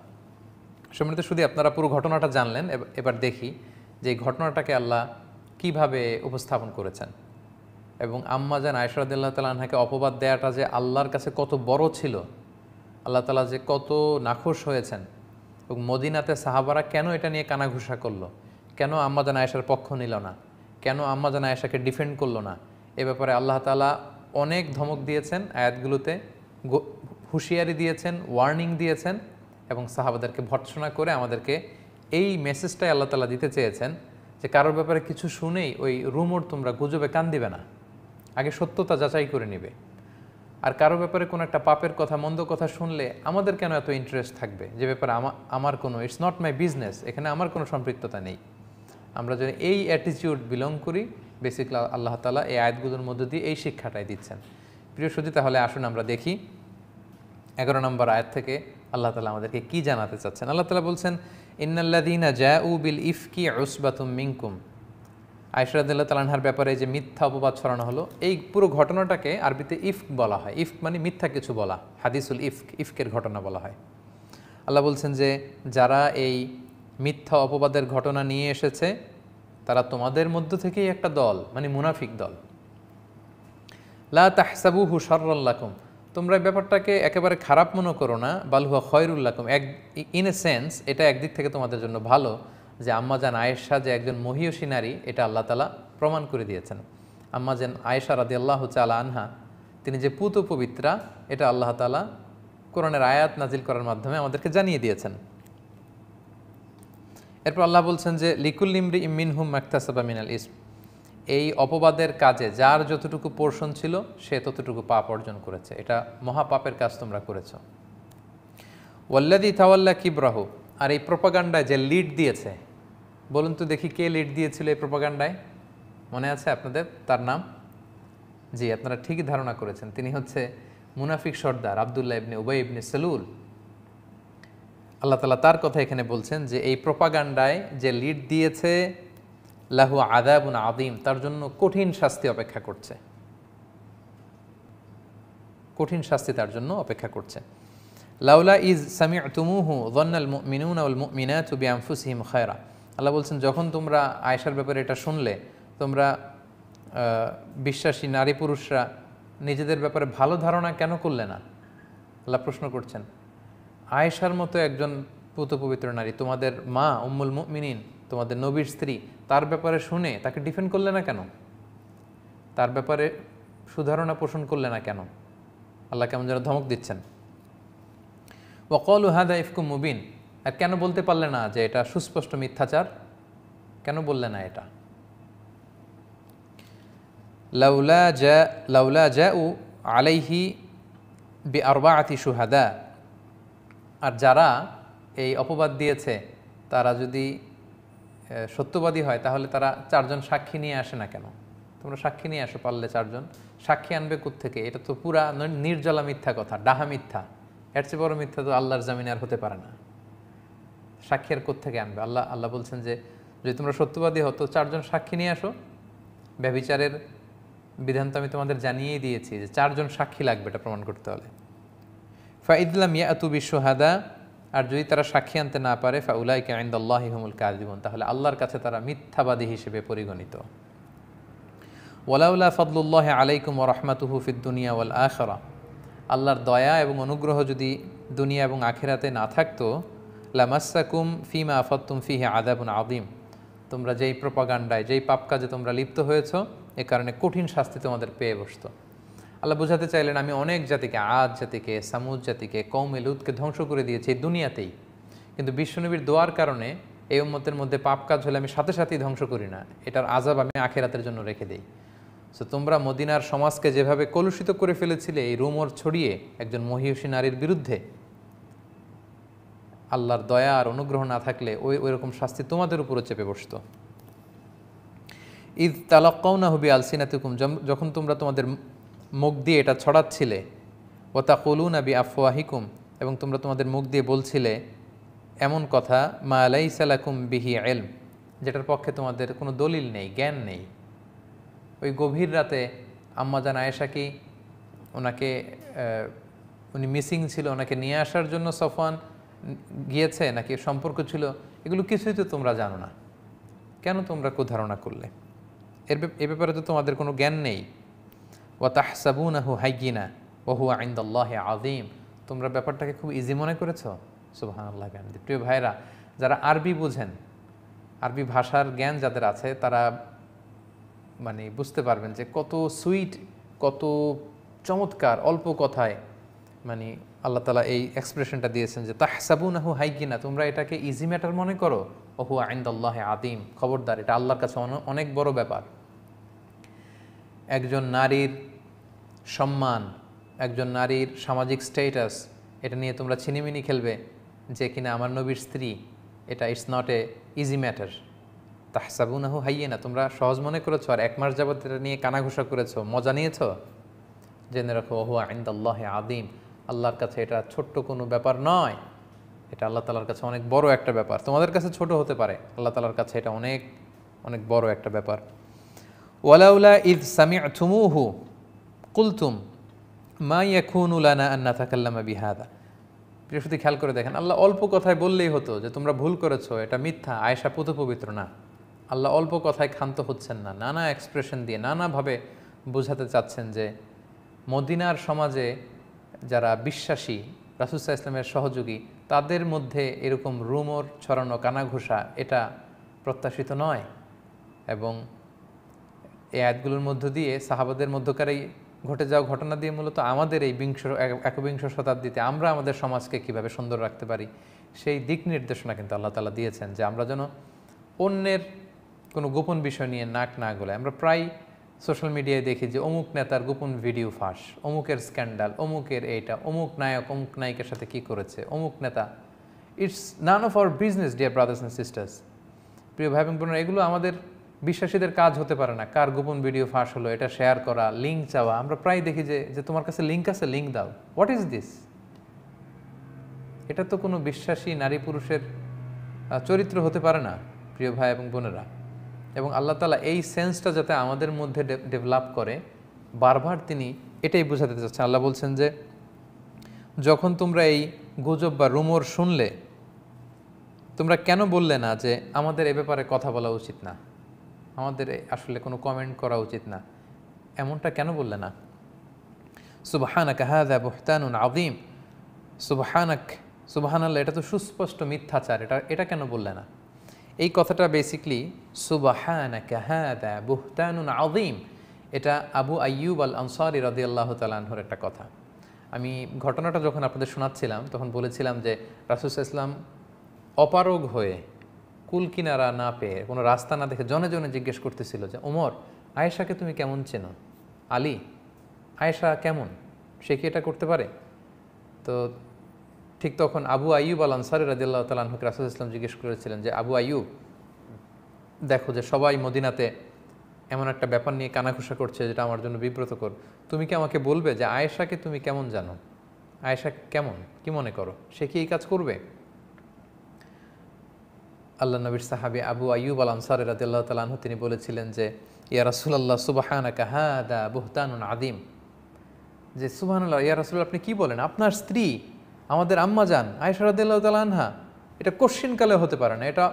সম্মিলিত শুধু আপনারা পুরো ঘটনাটা জানলেন এবার দেখি যে এই ঘটনাটাকে আল্লাহ কিভাবে উপস্থাপন করেছেন এবং আম্মা যান আয়সরাদিল্লা তালাকে অপবাদ দেয়াটা যে আল্লাহর কাছে কত বড় ছিল আল্লাহ তালা যে কত নাখোশ হয়েছেন এবং মদিনাতে সাহাবারা কেন এটা নিয়ে কানাঘুষা করলো কেন আম্মাজান আয়েশার পক্ষ নিল না কেন আম্মাজান আয়েশাকে ডিফেন্ড করলো না এ ব্যাপারে আল্লাহ তালা অনেক ধমক দিয়েছেন আয়াতগুলোতে হুঁশিয়ারি দিয়েছেন ওয়ার্নিং দিয়েছেন এবং সাহাবাদেরকে ভর্সনা করে আমাদেরকে এই মেসেজটাই আল্লাহ তালা দিতে চেয়েছেন যে কারোর ব্যাপারে কিছু শুনেই ওই রুমোর তোমরা গুজবে কান দিবে না আগে সত্যতা যাচাই করে নিবে আর কারোর ব্যাপারে কোনো একটা পাপের কথা মন্দ কথা শুনলে আমাদের কেন এত ইন্টারেস্ট থাকবে যে ব্যাপারে আমার কোনো ইটস নট মাই বিজনেস এখানে আমার কোনো সম্পৃক্ততা নেই আমরা যদি এই অ্যাটিটিউড বিলং করি বেসিক আল্লাহ তালা এই আয়াতগুলোর মধ্য দিয়ে এই শিক্ষাটাই দিচ্ছেন প্রিয় সুদী তাহলে আসুন আমরা দেখি এগারো নম্বর আয়াত থেকে আল্লাহ তালা আমাদেরকে কি জানাতে চাচ্ছেন আল্লাহ তালা বলছেন ইন্নাল্লাদিনা উ বিল ইফকি উসবাতুম মিঙ্কুম আয়সরাদুল্লাহ তালানহার ব্যাপারে যে মিথ্যা অপবাদ ছড়ানো হলো এই পুরো ঘটনাটাকে আরবিতে ইফক বলা হয় ইফক মানে মিথ্যা কিছু বলা হাদিসুল ইফক ইফকের ঘটনা বলা হয় আল্লাহ বলছেন যে যারা এই মিথ্যা অপবাদের ঘটনা নিয়ে এসেছে তারা তোমাদের মধ্য থেকেই একটা দল মানে মুনাফিক দল লা তাহসাবু হুসার্লাকুম তোমরা ব্যাপারটাকে একেবারে খারাপ মনে করো না বালহুয়া খয়রুল্লাকুম এক ইন এ সেন্স এটা একদিক থেকে তোমাদের জন্য ভালো যে আম্মাজান আয়েশা যে একজন মহিয়সী নারী এটা আল্লাহ তালা প্রমাণ করে দিয়েছেন আম্মাজান আয়েশা রাদি আল্লাহ চালা আনহা তিনি যে পুত পবিত্রা এটা আল্লাহ তালা কোরআনের আয়াত নাজিল করার মাধ্যমে আমাদেরকে জানিয়ে দিয়েছেন এরপর আল্লাহ বলছেন যে লিকুল ইমরি ইমিন হুম মাক্তাসাবা মিনাল ইসম এই অপবাদের কাজে যার যতটুকু পোর্শন ছিল সে ততটুকু পাপ অর্জন করেছে এটা মহাপাপের কাজ তোমরা করেছ ওয়াল্লাদি তাওয়াল্লা কিব্রাহ আর এই প্রোপাগান্ডায় যে লিড দিয়েছে বলুন তো দেখি কে লিড দিয়েছিল এই প্রোপাগান্ডায় মনে আছে আপনাদের তার নাম জি আপনারা ঠিকই ধারণা করেছেন তিনি হচ্ছে মুনাফিক সর্দার আবদুল্লাহ ইবনে উবাই ইবনে সেলুল আল্লাহ তালা তার কথা এখানে বলছেন যে এই প্রপাগান্ডায় যে লিড দিয়েছে লাহু আদাবুন আদিম তার জন্য কঠিন শাস্তি অপেক্ষা করছে কঠিন শাস্তি তার জন্য অপেক্ষা করছে লাউলা ইজ সামি তুমুহু জন্নাল মিনুন আল মিনা তুবি আমফুসিম খায়রা আল্লাহ বলছেন যখন তোমরা আয়েশার ব্যাপারে এটা শুনলে তোমরা বিশ্বাসী নারী পুরুষরা নিজেদের ব্যাপারে ভালো ধারণা কেন করলে না আল্লাহ প্রশ্ন করছেন আয়েশার মতো একজন পুত পবিত্র নারী তোমাদের মা উম্মুল মিনিন তোমাদের নবীর স্ত্রী তার ব্যাপারে শুনে তাকে ডিফেন্ড করলে না কেন তার ব্যাপারে সুধারণা পোষণ করলে না কেন আল্লাহ কেমন যেন ধমক দিচ্ছেন ওকল হাদা ইফকু মুবিন আর কেন বলতে পারলে না যে এটা সুস্পষ্ট মিথ্যাচার কেন বললে না এটা লাউলা জা লাউলা জা আলাইহি বি আরবা আতি সুহাদা আর যারা এই অপবাদ দিয়েছে তারা যদি সত্যবাদী হয় তাহলে তারা চারজন সাক্ষী নিয়ে আসে না কেন তোমরা সাক্ষী নিয়ে আসো পারলে চারজন সাক্ষী আনবে থেকে এটা তো পুরা নির্জলা মিথ্যা কথা ডাহা মিথ্যা এর চেয়ে বড় মিথ্যা তো আল্লাহর জামিনে আর হতে পারে না সাক্ষী আর থেকে আনবে আল্লাহ আল্লাহ বলছেন যে যদি তোমরা সত্যবাদী হতো চারজন সাক্ষী নিয়ে আসো ব্যবিচারের বিধান তো আমি তোমাদের জানিয়েই দিয়েছি যে চারজন সাক্ষী লাগবে এটা প্রমাণ করতে হলে ফাইদলাম ইয়াতুবি বিশ্বহাদা আর যদি তারা সাক্ষী আনতে না পারে ফা ফাউলাইকে হুমুল কাজীবন তাহলে আল্লাহর কাছে তারা মিথ্যাবাদী হিসেবে পরিগণিত ওলাউলা ফদলুল্লাহ আলাইকুম হুফিদ দুনিয়া ওয়াল আখরা আল্লাহর দয়া এবং অনুগ্রহ যদি দুনিয়া এবং আখেরাতে না থাকতো লামাসাকুম ফিমা আফাত্তুম ফিহে আদাবুন আদিম তোমরা যেই প্রপাগান্ডায় যেই পাপ কাজে তোমরা লিপ্ত হয়েছ এ কারণে কঠিন শাস্তি তোমাদের পেয়ে বসতো আল্লাহ বোঝাতে চাইলেন আমি অনেক জাতিকে আদ জাতিকে সামুদ জাতিকে কৌমে লুদকে ধ্বংস করে দিয়েছি এই দুনিয়াতেই কিন্তু বিশ্বনবীর দোয়ার কারণে এই উম্মতের মধ্যে পাপ কাজ হলে আমি সাথে সাথেই ধ্বংস করি না এটার আজাব আমি আখেরাতের জন্য রেখে দিই সো তোমরা মদিনার সমাজকে যেভাবে কলুষিত করে ফেলেছিলে এই রুমর ছড়িয়ে একজন মহিষী নারীর বিরুদ্ধে আল্লাহর দয়া আর অনুগ্রহ না থাকলে ওই ওইরকম শাস্তি তোমাদের উপরও চেপে বসত ঈদ তালাক্কাও না হবি আলসিনাতুকুম যখন তোমরা তোমাদের মুখ দিয়ে এটা ছড়াচ্ছিলে ও তা কলুন আবি আফওয়াহিকুম এবং তোমরা তোমাদের মুখ দিয়ে বলছিলে এমন কথা মা আলাই সালাকুম বিহি এলম যেটার পক্ষে তোমাদের কোনো দলিল নেই জ্ঞান নেই ওই গভীর রাতে আম্মাজান আয়েশা কি ওনাকে উনি মিসিং ছিল ওনাকে নিয়ে আসার জন্য সফান গিয়েছে নাকি সম্পর্ক ছিল এগুলো কিছুই তো তোমরা জানো না কেন তোমরা কুধারণা করলে এর এ ব্যাপারে তো তোমাদের কোনো জ্ঞান নেই ও তাহসাবুনাহু হাইগিনা ওহু আইন্দাল্লাহ আদিম তোমরা ব্যাপারটাকে খুব ইজি মনে করেছো সুবাহান আল্লাহ জ্ঞান প্রিয় ভাইরা যারা আরবি বুঝেন আরবি ভাষার জ্ঞান যাদের আছে তারা মানে বুঝতে পারবেন যে কত সুইট কত চমৎকার অল্প কথায় মানে আল্লাহ তালা এই এক্সপ্রেশনটা দিয়েছেন যে তাহসাবুনাহু হাইগিনা তোমরা এটাকে ইজি ম্যাটার মনে করো ওহু আইন্দাল্লাহ আদিম খবরদার এটা আল্লাহর কাছে অনেক বড় ব্যাপার একজন নারীর সম্মান একজন নারীর সামাজিক স্টেটাস এটা নিয়ে তোমরা ছিনিমিনি খেলবে যে কিনা আমার নবীর স্ত্রী এটা it's not a easy matter তাহসাবুনাহু হাইয়ে না তোমরা সহজ মনে করেছো আর এক মাস যাবত এটা নিয়ে কানাঘোষা করেছো মজা নিয়েছ জেনে রাখো ওহু আইন্দ আদিম আল্লাহর কাছে এটা ছোট্ট কোনো ব্যাপার নয় এটা আল্লাহ তালার কাছে অনেক বড় একটা ব্যাপার তোমাদের কাছে ছোট হতে পারে আল্লাহ তালার কাছে এটা অনেক অনেক বড় একটা ব্যাপার ওয়ালাউলা ইদ সামি থুমুহু কুলতুম মা ইয়াকুন আন্না থাকাল্লামা বিহাদা বৃহস্পতি খেয়াল করে দেখেন আল্লাহ অল্প কথায় বললেই হতো যে তোমরা ভুল করেছো এটা মিথ্যা আয়সা পুত পবিত্র না আল্লাহ অল্প কথায় ক্ষান্ত হচ্ছেন না নানা এক্সপ্রেশন দিয়ে নানাভাবে বোঝাতে চাচ্ছেন যে মদিনার সমাজে যারা বিশ্বাসী রাসুসাহ ইসলামের সহযোগী তাদের মধ্যে এরকম রুমোর ছড়ানো কানাঘোষা এটা প্রত্যাশিত নয় এবং এই আয়াতগুলোর মধ্য দিয়ে সাহাবাদের মধ্যকার এই ঘটে যাওয়া ঘটনা দিয়ে মূলত আমাদের এই বিংশ একবিংশ শতাব্দীতে আমরা আমাদের সমাজকে কিভাবে সুন্দর রাখতে পারি সেই দিক নির্দেশনা কিন্তু আল্লাহ তালা দিয়েছেন যে আমরা যেন অন্যের কোনো গোপন বিষয় নিয়ে নাক না গলে আমরা প্রায় সোশ্যাল মিডিয়ায় দেখি যে অমুক নেতার গোপন ভিডিও ফাঁস অমুকের স্ক্যান্ডাল অমুকের এইটা অমুক নায়ক অমুক নায়িকার সাথে কি করেছে অমুক নেতা it's none of our business dear brothers and sisters প্রিয় ভাই বোনেরা এগুলো আমাদের বিশ্বাসীদের কাজ হতে পারে না কার গোপন ভিডিও ফাঁস হলো এটা শেয়ার করা লিঙ্ক চাওয়া আমরা প্রায় দেখি যে যে তোমার কাছে লিঙ্ক আছে লিঙ্ক দাও হোয়াট ইজ দিস এটা তো কোনো বিশ্বাসী নারী পুরুষের চরিত্র হতে পারে না প্রিয় ভাই এবং বোনেরা এবং আল্লাহ তালা এই সেন্সটা যাতে আমাদের মধ্যে ডেভেলপ করে বারবার তিনি এটাই বোঝাতে চাচ্ছেন আল্লাহ বলছেন যে যখন তোমরা এই গুজব বা রুমোর শুনলে তোমরা কেন বললে না যে আমাদের এ ব্যাপারে কথা বলা উচিত না আমাদের আসলে কোনো কমেন্ট করা উচিত না এমনটা কেন বললে না সুবাহানাক হাজা বুহতানুন আদিম সুবাহানাক আল্লাহ এটা তো সুস্পষ্ট মিথ্যাচার এটা এটা কেন বললে না এই কথাটা বেসিকলি সুবাহানাক হাজা বুহতানুন আদিম এটা আবু আইয়ুব আল আনসারি রদি আল্লাহ তালহর একটা কথা আমি ঘটনাটা যখন আপনাদের শোনাচ্ছিলাম তখন বলেছিলাম যে রাসুস ইসলাম অপারগ হয়ে কুল কিনারা না পেয়ে কোনো রাস্তা না দেখে জনে জনে জিজ্ঞেস করতেছিল যে ওমর আয়েশাকে তুমি কেমন চেনো আলী আয়েশা কেমন সে কি এটা করতে পারে তো ঠিক তখন আবু আয়ুব আল আনসারি রাজিল্লাহ তালহুক রাসুল ইসলাম জিজ্ঞেস করেছিলেন যে আবু আয়ুব দেখো যে সবাই মদিনাতে এমন একটা ব্যাপার নিয়ে কানাঘুষা করছে যেটা আমার জন্য বিব্রতকর তুমি কি আমাকে বলবে যে আয়েশাকে তুমি কেমন জানো আয়েশা কেমন কি মনে করো সে কি এই কাজ করবে আল্লাহ নবীর সাহাবি আবু আয়ুব আল আনসার রাদিল্লাহ তালাহ তিনি বলেছিলেন যে ইয়া রাসুলাল্লাহ সুবাহানা কাহাদা বুহতানুন আদিম যে আল্লাহ ইয়া রাসুল আপনি কি বলেন আপনার স্ত্রী আমাদের আম্মা যান আয়সা রাদিল্লাহ তালাহা এটা কশ্চিনকালে হতে পারে না এটা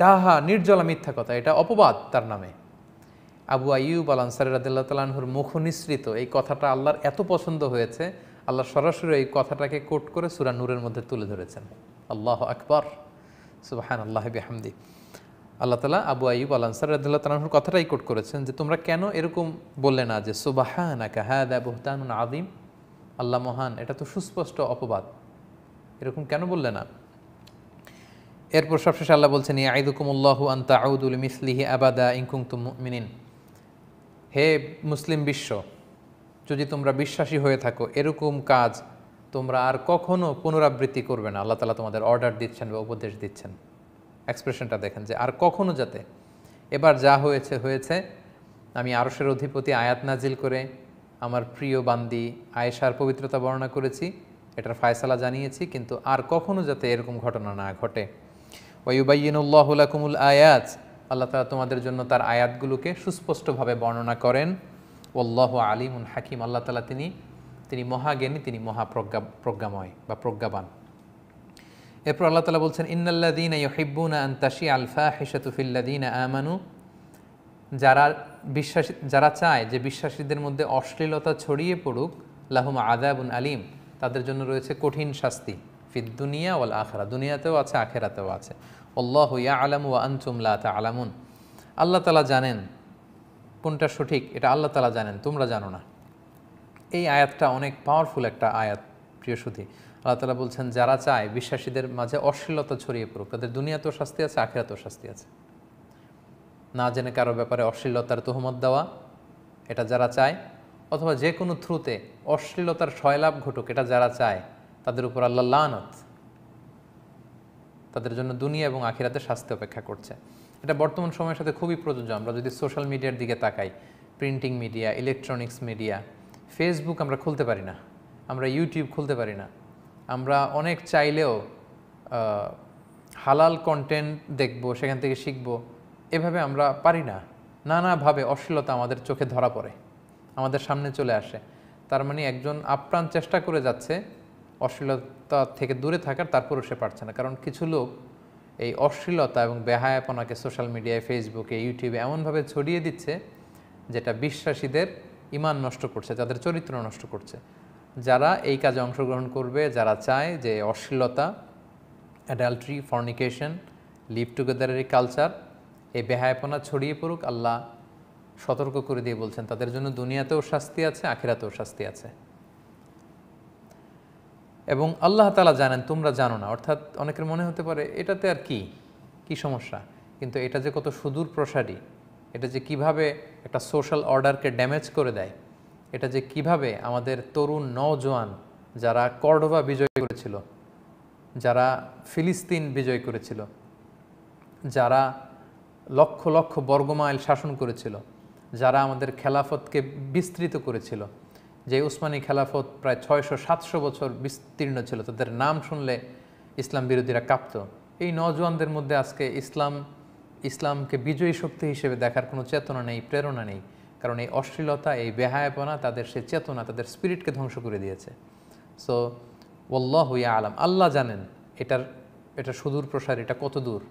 ডাহা নির্জলা মিথ্যা কথা এটা অপবাদ তার নামে আবু আইয়ুব আল আনসারি রাদিল্লাহ তালাহুর মুখ নিঃসৃত এই কথাটা আল্লাহর এত পছন্দ হয়েছে আল্লাহ সরাসরি এই কথাটাকে কোট করে সুরা নূরের মধ্যে তুলে ধরেছেন আল্লাহ আকবর সুবাহান আল্লাহ বিহামদি আল্লাহ তালা আবু আইব আল আনসার রাদুল্লাহ তালাহুর কথাটাই কোট করেছেন যে তোমরা কেন এরকম বললে না যে সুবাহান আকা হ্যাঁ দা আদিম আল্লাহ মহান এটা তো সুস্পষ্ট অপবাদ এরকম কেন বললে না এরপর সবশেষে আল্লাহ বলছেন আইদুকুমুল্লাহু আন্তা আউদুল মিসলিহি আবাদা ইংকুং মিনিন হে মুসলিম বিশ্ব যদি তোমরা বিশ্বাসী হয়ে থাকো এরকম কাজ তোমরা আর কখনো পুনরাবৃত্তি করবে না আল্লাহ তালা তোমাদের অর্ডার দিচ্ছেন বা উপদেশ দিচ্ছেন এক্সপ্রেশনটা দেখেন যে আর কখনো যাতে এবার যা হয়েছে হয়েছে আমি আরসের অধিপতি আয়াত নাজিল করে আমার প্রিয় বান্দি আয়েশার পবিত্রতা বর্ণনা করেছি এটার ফায়সালা জানিয়েছি কিন্তু আর কখনো যাতে এরকম ঘটনা না ঘটে ওয়ুবাইনুল্লাহকুমুল আয়াত আল্লাহ তালা তোমাদের জন্য তার আয়াতগুলোকে সুস্পষ্টভাবে বর্ণনা করেন ওল্লাহ আলিমুল হাকিম আল্লাহ তালা তিনি তিনি মহাজ্ঞানী তিনি মহাপ্রজ্ঞা প্রজ্ঞাময় বা প্রজ্ঞাবান এরপর আল্লাহ তালা বলছেন ইন্নাল্লাদিন ইহিব্বুনা আন্তাশি আলফা দিন আমানু যারা বিশ্বাসী যারা চায় যে বিশ্বাসীদের মধ্যে অশ্লীলতা ছড়িয়ে পড়ুক লাহুম আদাবুন আলিম তাদের জন্য রয়েছে কঠিন শাস্তি ফিদ দুনিয়া ওয়াল আখরা দুনিয়াতেও আছে আখেরাতেও আছে অল্লাহ ইয়া আলাম ওয়া আনচুমলা তা আলামুন আল্লাহ তালা জানেন কোনটা সঠিক এটা আল্লাহ তালা জানেন তোমরা জানো না এই আয়াতটা অনেক পাওয়ারফুল একটা আয়াত প্রিয় সুধী আল্লাহ তালা বলছেন যারা চায় বিশ্বাসীদের মাঝে অশ্লীলতা ছড়িয়ে পড়ুক তাদের দুনিয়াতেও শাস্তি আছে আখেরাতেও শাস্তি আছে না জেনে কারো ব্যাপারে অশ্লীলতার তহমত দেওয়া এটা যারা চায় অথবা যে কোনো থ্রুতে অশ্লীলতার সয়লাভ ঘটুক এটা যারা চায় তাদের উপর আল্লাহ লানত তাদের জন্য দুনিয়া এবং আখিরাতে শাস্তি অপেক্ষা করছে এটা বর্তমান সময়ের সাথে খুবই প্রযোজ্য আমরা যদি সোশ্যাল মিডিয়ার দিকে তাকাই printing media electronics media Facebook আমরা খুলতে পারি না আমরা ইউটিউব খুলতে পারি না আমরা অনেক চাইলেও হালাল কন্টেন্ট দেখব সেখান থেকে শিখব এভাবে আমরা পারি না নানাভাবে অশ্লীলতা আমাদের চোখে ধরা পড়ে আমাদের সামনে চলে আসে তার মানে একজন আপ্রাণ চেষ্টা করে যাচ্ছে অশ্লীলতা থেকে দূরে থাকার তারপরও সে পারছে না কারণ কিছু লোক এই অশ্লীলতা এবং বেহায়াপনাকে সোশ্যাল মিডিয়ায় ফেসবুকে ইউটিউবে এমনভাবে ছড়িয়ে দিচ্ছে যেটা বিশ্বাসীদের ইমান নষ্ট করছে তাদের চরিত্র নষ্ট করছে যারা এই কাজে অংশগ্রহণ করবে যারা চায় যে অশ্লীলতা অ্যাডাল্ট্রি ফর্নিকেশন লিভ টুগেদারের কালচার এই বেহায়পনা ছড়িয়ে পড়ুক আল্লাহ সতর্ক করে দিয়ে বলছেন তাদের জন্য দুনিয়াতেও শাস্তি আছে আখিরাতেও শাস্তি আছে এবং আল্লাহ তালা জানেন তোমরা জানো না অর্থাৎ অনেকের মনে হতে পারে এটাতে আর কি কি সমস্যা কিন্তু এটা যে কত সুদূর প্রসারী এটা যে কিভাবে একটা সোশ্যাল অর্ডারকে ড্যামেজ করে দেয় এটা যে কিভাবে আমাদের তরুণ নজওয়ান যারা কর্ডোভা বিজয় করেছিল যারা ফিলিস্তিন বিজয় করেছিল যারা লক্ষ লক্ষ বর্গমাইল শাসন করেছিল যারা আমাদের খেলাফতকে বিস্তৃত করেছিল যে উসমানী খেলাফত প্রায় ছয়শো সাতশো বছর বিস্তীর্ণ ছিল তাদের নাম শুনলে ইসলাম বিরোধীরা কাঁপত এই নজওয়ানদের মধ্যে আজকে ইসলাম ইসলামকে বিজয়ী শক্তি হিসেবে দেখার কোনো চেতনা নেই প্রেরণা নেই কারণ এই অশ্লীলতা এই বেহায়াপনা তাদের সে চেতনা তাদের স্পিরিটকে ধ্বংস করে দিয়েছে সো ওল্লাহ ইয়া আলম আল্লাহ জানেন এটার এটা সুদূর প্রসার এটা কত দূর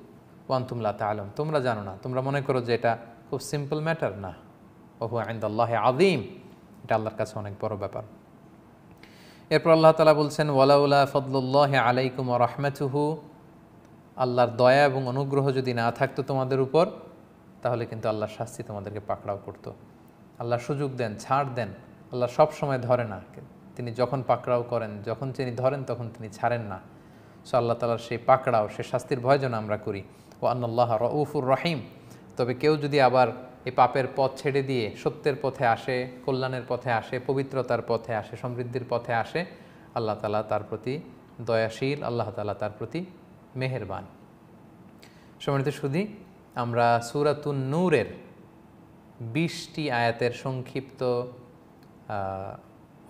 ওয়ান্তুমলা তা আলম তোমরা জানো না তোমরা মনে করো যে এটা খুব সিম্পল ম্যাটার না ওহু আইন্দ আল্লাহ আদিম এটা আল্লাহর কাছে অনেক বড় ব্যাপার এরপর আল্লাহ তালা বলছেন ওয়ালাউলা ফদলুল্লাহ আলাইকুম রহমাতুহু আল্লাহর দয়া এবং অনুগ্রহ যদি না থাকতো তোমাদের উপর তাহলে কিন্তু আল্লাহর শাস্তি তোমাদেরকে পাকড়াও করত। আল্লাহ সুযোগ দেন ছাড় দেন আল্লাহ সব সময় ধরে না তিনি যখন পাকড়াও করেন যখন তিনি ধরেন তখন তিনি ছাড়েন না সো আল্লাহ তালার সেই পাকড়াও সে শাস্তির ভয় যেন আমরা করি ও আন্নাল্লাহ রউফুর রহিম তবে কেউ যদি আবার এই পাপের পথ ছেড়ে দিয়ে সত্যের পথে আসে কল্যাণের পথে আসে পবিত্রতার পথে আসে সমৃদ্ধির পথে আসে আল্লাহ তালা তার প্রতি দয়াশীল আল্লাহ তালা তার প্রতি মেহেরবান সমিত সুধী আমরা সুরাতুন নূরের বিশটি আয়াতের সংক্ষিপ্ত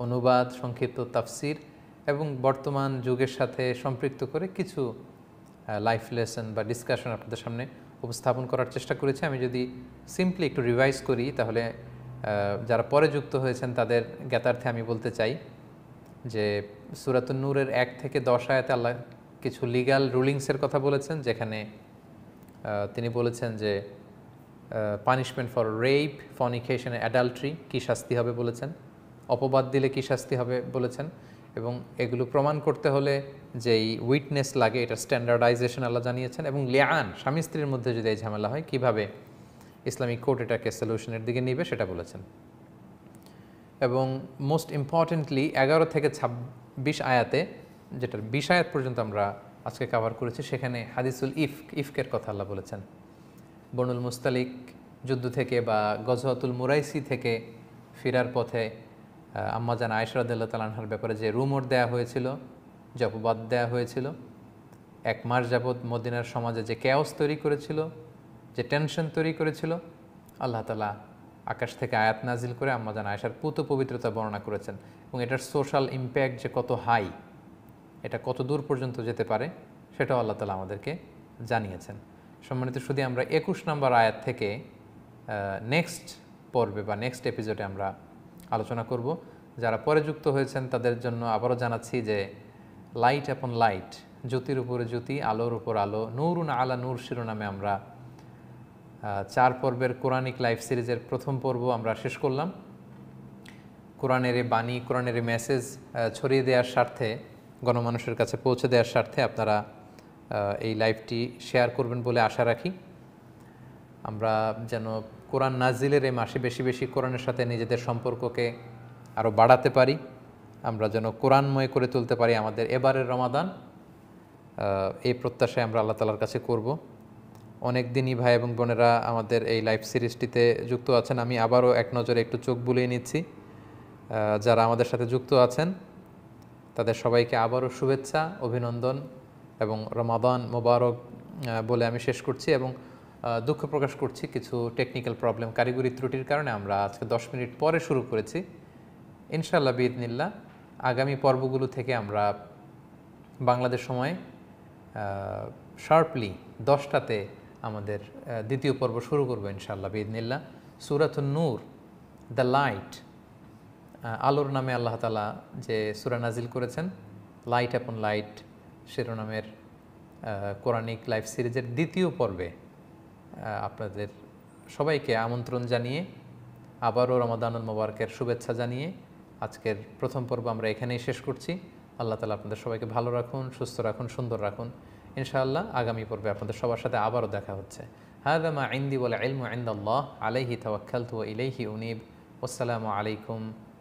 অনুবাদ সংক্ষিপ্ত তাফসির এবং বর্তমান যুগের সাথে সম্পৃক্ত করে কিছু লাইফ লেসন বা ডিসকাশন আপনাদের সামনে উপস্থাপন করার চেষ্টা করেছি আমি যদি সিম্পলি একটু রিভাইজ করি তাহলে যারা পরে যুক্ত হয়েছেন তাদের জ্ঞাতার্থে আমি বলতে চাই যে সুরাতুন নূরের এক থেকে দশ আয়াতে আল্লাহ কিছু লিগাল রুলিংসের কথা বলেছেন যেখানে তিনি বলেছেন যে punishment for rape fornication adultery কী শাস্তি হবে বলেছেন অপবাদ দিলে কী শাস্তি হবে বলেছেন এবং এগুলো প্রমাণ করতে হলে যেই উইটনেস লাগে এটা স্ট্যান্ডার্ডাইজেশন আল্লাহ জানিয়েছেন এবং লেয়ান স্বামী স্ত্রীর মধ্যে যদি এই ঝামেলা হয় কিভাবে ইসলামিক কোর্ট এটাকে সলিউশনের দিকে নিবে সেটা বলেছেন এবং মোস্ট ইম্পর্টেন্টলি এগারো থেকে ছাব্বিশ আয়াতে যেটার বিষায়াত পর্যন্ত আমরা আজকে কাভার করেছি সেখানে হাদিসুল ইফক ইফকের কথা আল্লাহ বলেছেন বনুল মুস্তালিক যুদ্ধ থেকে বা গজওয়াতুল মুরাইসি থেকে ফেরার পথে আম্মাজান আয়সরাদুল্লাহ তালানহার ব্যাপারে যে রুমোর দেয়া হয়েছিল যে অপবাদ দেয়া হয়েছিল এক মাস যাবৎ মদিনার সমাজে যে ক্যাওস তৈরি করেছিল যে টেনশন তৈরি করেছিল আল্লাহ তালা আকাশ থেকে আয়াত নাজিল করে আম্মাজান আয়সার পুত পবিত্রতা বর্ণনা করেছেন এবং এটার সোশ্যাল ইম্প্যাক্ট যে কত হাই এটা কত দূর পর্যন্ত যেতে পারে সেটাও আল্লাহ তালা আমাদেরকে জানিয়েছেন সম্মানিত শুধু আমরা একুশ নম্বর আয়াত থেকে নেক্সট পর্বে বা নেক্সট এপিসোডে আমরা আলোচনা করব যারা পরে যুক্ত হয়েছেন তাদের জন্য আবারও জানাচ্ছি যে লাইট অ্যাপন লাইট জ্যোতির উপরে জ্যোতি আলোর উপর আলো নূরুন আলা নূর শিরোনামে আমরা চার পর্বের কোরআনিক লাইফ সিরিজের প্রথম পর্ব আমরা শেষ করলাম কোরআনের বাণী কোরআনের মেসেজ ছড়িয়ে দেওয়ার স্বার্থে গণমানুষের কাছে পৌঁছে দেওয়ার স্বার্থে আপনারা এই লাইভটি শেয়ার করবেন বলে আশা রাখি আমরা যেন কোরআন নাজিলের এই মাসে বেশি বেশি কোরআনের সাথে নিজেদের সম্পর্ককে আরও বাড়াতে পারি আমরা যেন কোরআনময় করে তুলতে পারি আমাদের এবারের রমাদান এই প্রত্যাশায় আমরা আল্লাহ তালার কাছে করব অনেক দিনই ভাই এবং বোনেরা আমাদের এই লাইভ সিরিজটিতে যুক্ত আছেন আমি আবারও এক নজরে একটু চোখ বুলিয়ে নিচ্ছি যারা আমাদের সাথে যুক্ত আছেন তাদের সবাইকে আবারও শুভেচ্ছা অভিনন্দন এবং রমাদান মোবারক বলে আমি শেষ করছি এবং দুঃখ প্রকাশ করছি কিছু টেকনিক্যাল প্রবলেম কারিগরি ত্রুটির কারণে আমরা আজকে দশ মিনিট পরে শুরু করেছি ইনশাল্লাহ বিদনিল্লা আগামী পর্বগুলো থেকে আমরা বাংলাদেশ সময় শার্পলি দশটাতে আমাদের দ্বিতীয় পর্ব শুরু করবো ইনশাল্লাহ বিদনিল্লা সুরাত নূর দ্য লাইট আলোর নামে আল্লাহ তালা যে সুরা নাজিল করেছেন লাইট অ্যাপন লাইট শিরোনামের কোরআনিক লাইফ সিরিজের দ্বিতীয় পর্বে আপনাদের সবাইকে আমন্ত্রণ জানিয়ে আবারও রমাদানুল মোবারকের শুভেচ্ছা জানিয়ে আজকের প্রথম পর্ব আমরা এখানেই শেষ করছি আল্লাহ তালা আপনাদের সবাইকে ভালো রাখুন সুস্থ রাখুন সুন্দর রাখুন ইনশাআল্লাহ আগামী পর্বে আপনাদের সবার সাথে আবারও দেখা হচ্ছে هذا ما عندي والعلم عند الله عليه توكلت وإليه أنيب والسلام আলাইকুম